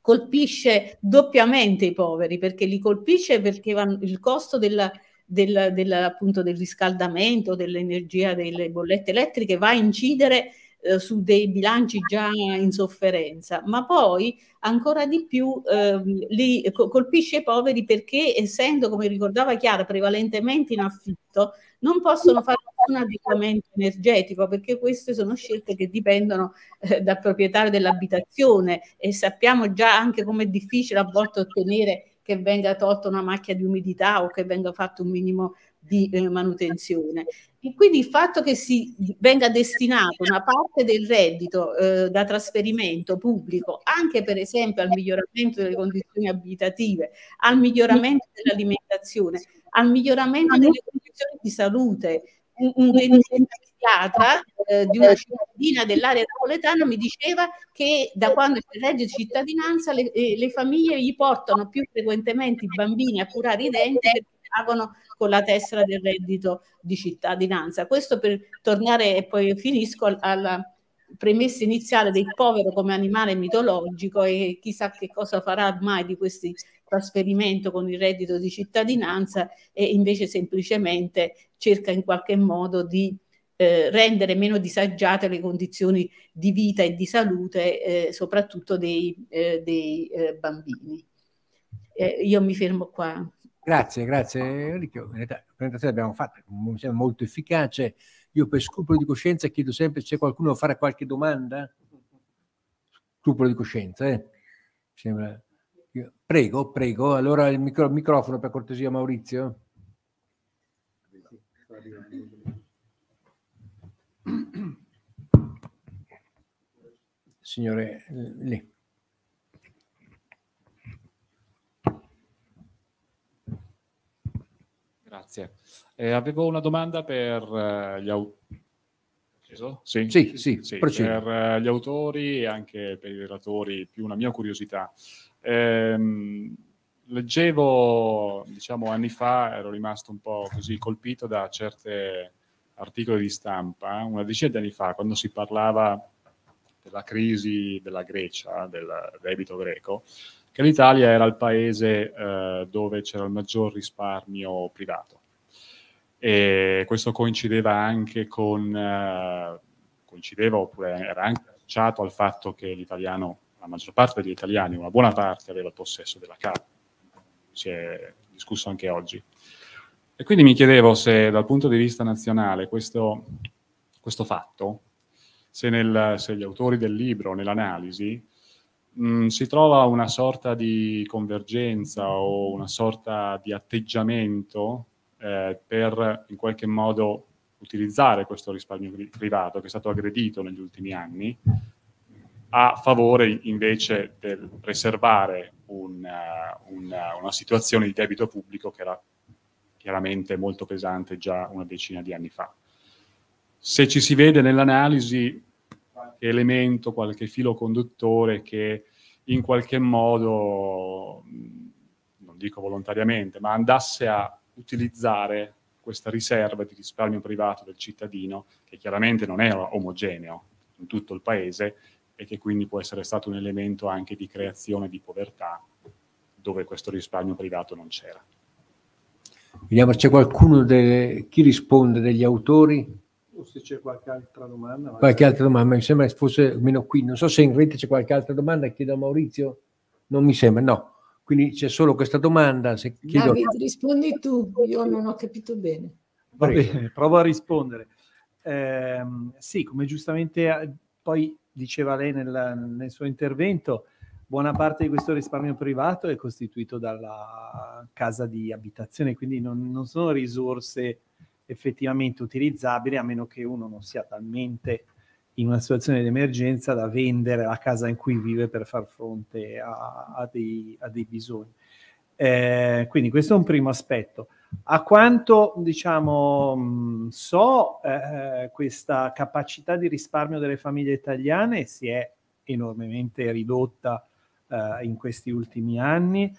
colpisce doppiamente i poveri perché li colpisce perché van- il costo della, della, della, appunto, del riscaldamento, dell'energia, delle bollette elettriche va a incidere eh, su dei bilanci già in sofferenza, ma poi ancora di più eh, li colpisce i poveri perché essendo, come ricordava Chiara, prevalentemente in affitto, non possono fare un adeguamento energetico perché queste sono scelte che dipendono eh, dal proprietario dell'abitazione e sappiamo già anche come è difficile a volte ottenere che venga tolta una macchia di umidità o che venga fatto un minimo di eh, manutenzione. E quindi il fatto che si venga destinata una parte del reddito eh, da trasferimento pubblico anche per esempio al miglioramento delle condizioni abitative, al miglioramento dell'alimentazione, al miglioramento delle condizioni di salute, un, un eh, di una cittadina dell'area napoletana mi diceva che da quando c'è il reddito di cittadinanza le, eh, le, famiglie gli portano più frequentemente i bambini a curare i denti perché pagano con la tessera del reddito di cittadinanza. Questo per tornare e poi finisco alla premessa iniziale del povero come animale mitologico e chissà che cosa farà mai di questi trasferimento con il reddito di cittadinanza e invece semplicemente cerca in qualche modo di eh, rendere meno disagiate le condizioni di vita e di salute eh, soprattutto dei, eh, dei eh, bambini. Eh, io mi fermo qua. Grazie, grazie Enrico. In realtà la presentazione l'abbiamo fatta, mi molto efficace. Io per scrupolo di coscienza chiedo sempre se qualcuno vuole fare qualche domanda. Scrupolo di coscienza, eh? Sembra... Prego, prego. Allora il micro, microfono per cortesia Maurizio. Signore, eh, lì. Grazie. Eh, avevo una domanda per eh, gli autori. Sì, sì, sì, sì per eh, gli autori e anche per i relatori, più una mia curiosità. Ehm, leggevo, diciamo, anni fa, ero rimasto un po' così colpito da certi articoli di stampa, una decina di anni fa, quando si parlava della crisi della Grecia, del debito greco, che l'Italia era il paese eh, dove c'era il maggior risparmio privato. E questo coincideva anche con, eh, coincideva oppure era anche associato al fatto che l'italiano, la maggior parte degli italiani, una buona parte, aveva il possesso della casa. Si è discusso anche oggi. E quindi mi chiedevo se dal punto di vista nazionale questo, questo fatto, se, nel, se, gli autori del libro, nell'analisi, mh, mm, si trova una sorta di convergenza o una sorta di atteggiamento eh, per in qualche modo utilizzare questo risparmio privato che è stato aggredito negli ultimi anni a favore invece del preservare una, eh, una, eh, una situazione di debito pubblico che era chiaramente molto pesante già una decina di anni fa. Se ci si vede nell'analisi, qualche elemento, qualche filo conduttore che in qualche modo, non dico volontariamente, ma andasse a utilizzare questa riserva di risparmio privato del cittadino, che chiaramente non era omogeneo in tutto il paese e che quindi può essere stato un elemento anche di creazione di povertà dove questo risparmio privato non c'era. Vediamo, c'è qualcuno delle, chi risponde degli autori? o se c'è qualche altra domanda. Qualche altra domanda, mi sembra che fosse almeno qui. Non so se in rete c'è qualche altra domanda, chiedo a Maurizio. Non mi sembra, no. Quindi c'è solo questa domanda. Se chiedo... David, rispondi tu, io non ho capito bene. Va bene, provo a rispondere. Eh, sì, come giustamente eh, poi diceva lei nel, nel suo intervento, buona parte di questo risparmio privato è costituito dalla casa di abitazione, quindi non, non sono risorse effettivamente utilizzabile a meno che uno non sia talmente in una situazione di emergenza da vendere la casa in cui vive per far fronte a, a, dei, a dei, bisogni. Eh, quindi questo è un primo aspetto. A quanto diciamo, so, eh, questa capacità di risparmio delle famiglie italiane si è enormemente ridotta eh, in questi ultimi anni.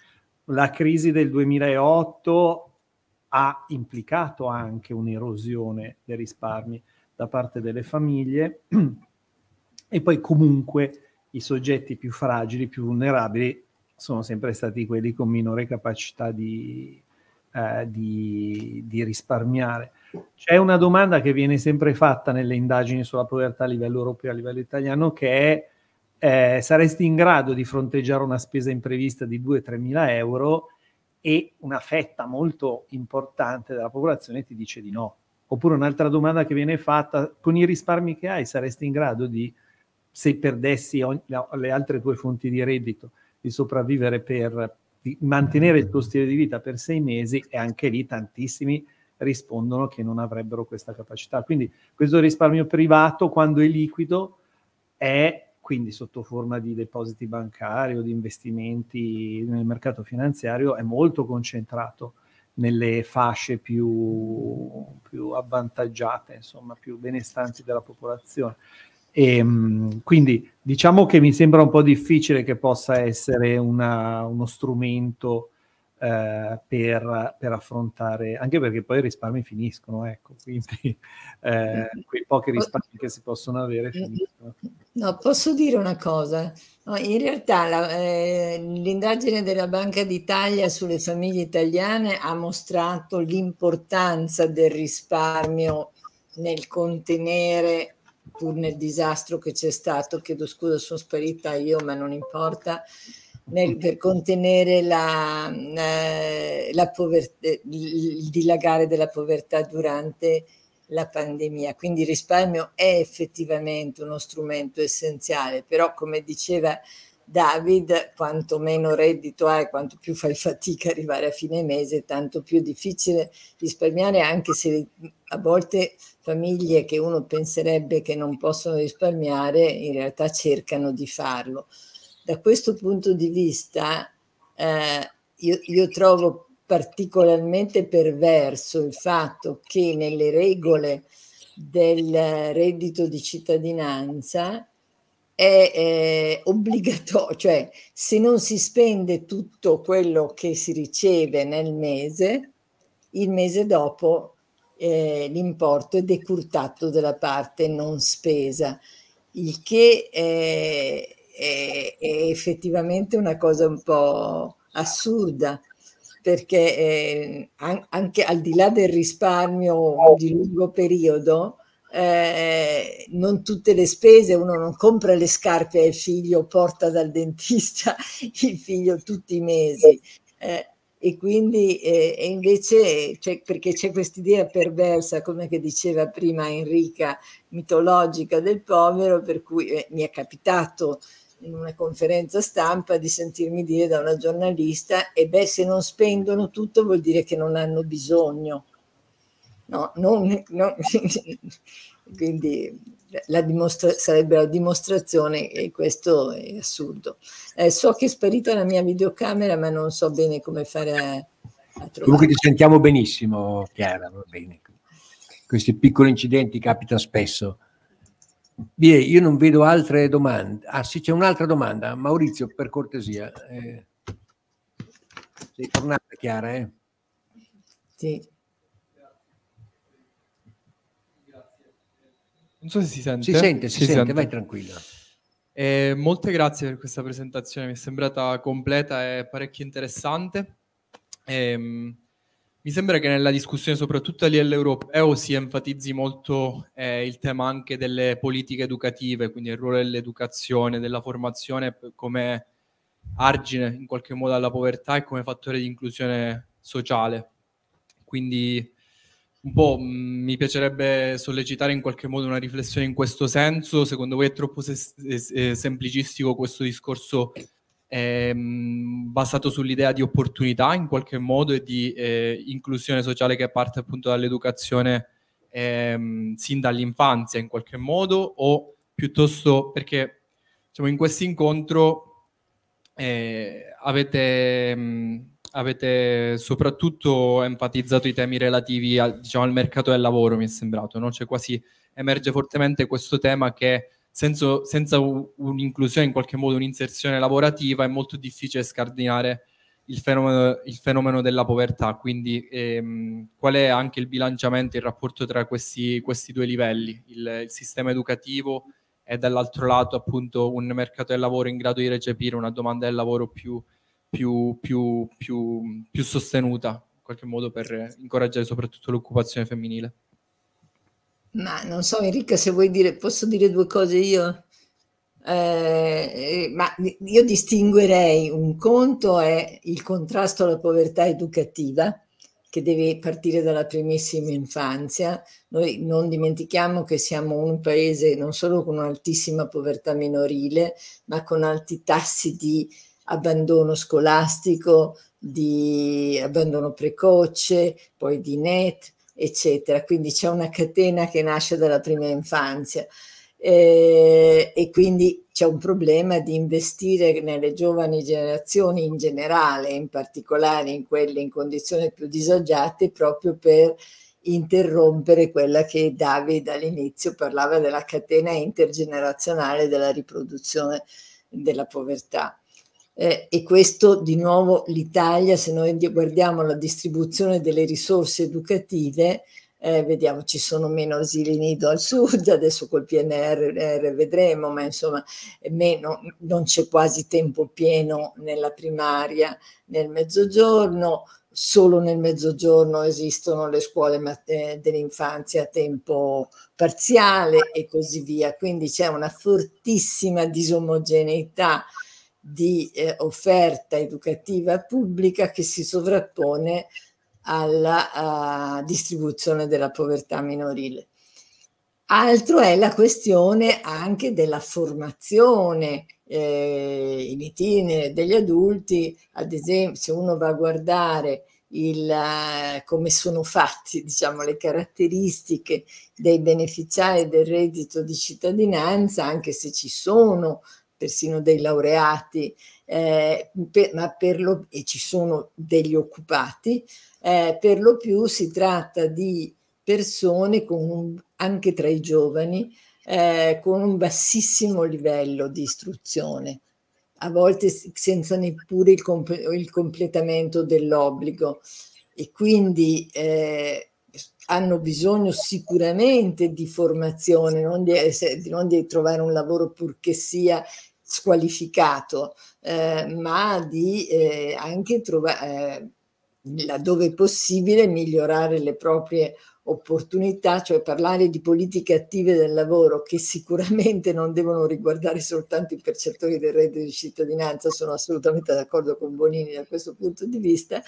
La crisi del 2008 ha implicato anche un'erosione dei risparmi da parte delle famiglie e poi comunque i soggetti più fragili, più vulnerabili sono sempre stati quelli con minore capacità di, eh, di, di risparmiare. C'è una domanda che viene sempre fatta nelle indagini sulla povertà a livello europeo e a livello italiano che è eh, saresti in grado di fronteggiare una spesa imprevista di 2-3 mila euro? e una fetta molto importante della popolazione ti dice di no. Oppure un'altra domanda che viene fatta, con i risparmi che hai saresti in grado di, se perdessi ogni, le altre tue fonti di reddito, di sopravvivere per di mantenere il tuo stile di vita per sei mesi e anche lì tantissimi rispondono che non avrebbero questa capacità. Quindi questo risparmio privato, quando è liquido, è quindi sotto forma di depositi bancari o di investimenti nel mercato finanziario, è molto concentrato nelle fasce più, più avvantaggiate, insomma, più benestanti della popolazione. E, ehm, quindi diciamo che mi sembra un po' difficile che possa essere una, uno strumento eh, per, per, affrontare, anche perché poi i risparmi finiscono, ecco, quindi eh, mm. quei pochi risparmi che si possono avere mm, mm. finiscono. No, posso dire una cosa. in realtà la, eh, l'indagine della Banca d'Italia sulle famiglie italiane ha mostrato l'importanza del risparmio nel contenere, pur nel disastro che c'è stato, chiedo scusa, sono sparita io, ma non importa, nel, per contenere la, eh, la povertà, il dilagare della povertà durante la pandemia. Quindi il risparmio è effettivamente uno strumento essenziale, però come diceva David, quanto meno reddito hai, quanto più fai fatica arrivare a fine mese, tanto più è difficile risparmiare, anche se a volte famiglie che uno penserebbe che non possono risparmiare, in realtà cercano di farlo. Da questo punto di vista, eh, io, io trovo particolarmente perverso il fatto che nelle regole del reddito di cittadinanza è, è obbligatorio, cioè se non si spende tutto quello che si riceve nel mese, il mese dopo eh, l'importo è decurtato della parte non spesa, il che è, è, è effettivamente una cosa un po' assurda perché eh, anche al di là del risparmio di lungo periodo, eh, non tutte le spese, uno non compra le scarpe al figlio, porta dal dentista il figlio tutti i mesi. Eh, e quindi eh, invece cioè, perché c'è quest'idea perversa, come diceva prima Enrica, mitologica del povero, per cui eh, mi è capitato in una conferenza stampa di sentirmi dire da una giornalista, e beh, se non spendono tutto vuol dire che non hanno bisogno. No, non, no. quindi la dimostra- sarebbe la dimostrazione e questo è assurdo. Eh, so che è sparita la mia videocamera, ma non so bene come fare a, a trovare. Comunque ti sentiamo benissimo, Chiara, va bene. Questi piccoli incidenti capitano spesso. Beh, io non vedo altre domande. Ah sì, c'è un'altra domanda. Maurizio, per cortesia. Eh, sei tornata Chiara, eh? Sì. Non so se si sente. Si sente, si, si sente, sente. vai tranquilla. Eh, molte grazie per questa presentazione, mi è sembrata completa e parecchio interessante. Eh, mi sembra che nella discussione, soprattutto a livello europeo, si enfatizzi molto eh, il tema anche delle politiche educative, quindi il ruolo dell'educazione, della formazione come argine in qualche modo alla povertà e come fattore di inclusione sociale. Quindi un po' mm, mi piacerebbe sollecitare in qualche modo una riflessione in questo senso. Secondo voi è troppo se- se- eh, semplicistico questo discorso? ehm, basato sull'idea di opportunità in qualche modo e di eh, inclusione sociale che parte appunto dall'educazione ehm, sin dall'infanzia in qualche modo o piuttosto perché diciamo, in questo incontro eh, avete, mh, ehm, avete, soprattutto enfatizzato i temi relativi a, diciamo, al mercato del lavoro, mi è sembrato, no? cioè quasi emerge fortemente questo tema che senso, senza un'inclusione, in qualche modo un'inserzione lavorativa, è molto difficile scardinare il fenomeno, il fenomeno della povertà. Quindi ehm, qual è anche il bilanciamento, il rapporto tra questi, questi due livelli, il, il, sistema educativo e dall'altro lato appunto un mercato del lavoro in grado di recepire una domanda del lavoro più, più, più, più sostenuta, in qualche modo per incoraggiare soprattutto l'occupazione femminile. Ma non so Enrica se vuoi dire, posso dire due cose io? Eh, eh ma io distinguerei un conto è il contrasto alla povertà educativa che deve partire dalla primissima infanzia. Noi non dimentichiamo che siamo un paese non solo con un'altissima povertà minorile, ma con alti tassi di abbandono scolastico, di abbandono precoce, poi di net, eccetera. Quindi c'è una catena che nasce dalla prima infanzia. Eh, e quindi c'è un problema di investire nelle giovani generazioni in generale, in particolare in quelle in condizioni più disagiate, proprio per interrompere quella che Davide all'inizio parlava della catena intergenerazionale della riproduzione della povertà eh, e questo di nuovo l'Italia, se noi guardiamo la distribuzione delle risorse educative, eh, vediamo ci sono meno asili nido al sud, adesso col PNR vedremo, ma insomma meno, non c'è quasi tempo pieno nella primaria, nel mezzogiorno, solo nel mezzogiorno esistono le scuole eh, dell'infanzia a tempo parziale e così via, quindi c'è una fortissima disomogeneità di eh, offerta educativa pubblica che si sovrappone alla uh, distribuzione della povertà minorile. Altro è la questione anche della formazione eh, in itinere degli adulti, ad esempio se uno va a guardare il, uh, come sono fatti diciamo, le caratteristiche dei beneficiari del reddito di cittadinanza, anche se ci sono persino dei laureati, eh, per, ma per lo, e ci sono degli occupati, eh, per lo più si tratta di persone un, anche tra i giovani eh, con un bassissimo livello di istruzione, a volte senza neppure il, comp il completamento dell'obbligo. E quindi eh, hanno bisogno sicuramente di formazione, non di, essere, non di trovare un lavoro purché sia squalificato, eh, ma di eh, anche trovare, eh, laddove possibile, migliorare le proprie opportunità, cioè parlare di politiche attive del lavoro che sicuramente non devono riguardare soltanto i percettori del reddito di cittadinanza, sono assolutamente d'accordo con Bonini da questo punto di vista,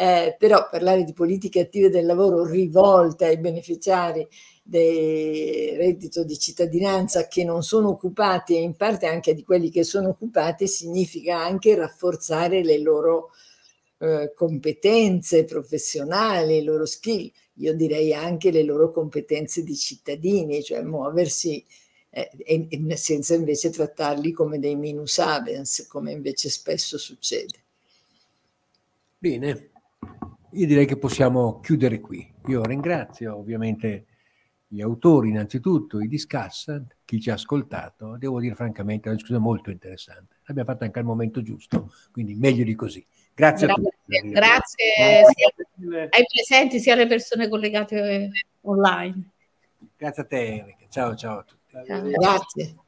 eh, però parlare di politiche attive del lavoro rivolte ai beneficiari del reddito di cittadinanza che non sono occupati e in parte anche di quelli che sono occupati significa anche rafforzare le loro eh, competenze professionali, i loro skill, io direi anche le loro competenze di cittadini, cioè muoversi eh, e, senza invece trattarli come dei minus abens, come invece spesso succede. Bene, io direi che possiamo chiudere qui. Io ringrazio ovviamente gli autori, innanzitutto, i discussant, chi ci ha ascoltato. Devo dire francamente, è una discussione molto interessante. L'abbiamo fatta anche al momento giusto, quindi meglio di così. Grazie, grazie a tutti. Grazie sia ai presenti sia alle persone collegate online. Grazie a te Enrica. Ciao ciao a tutti. Grazie.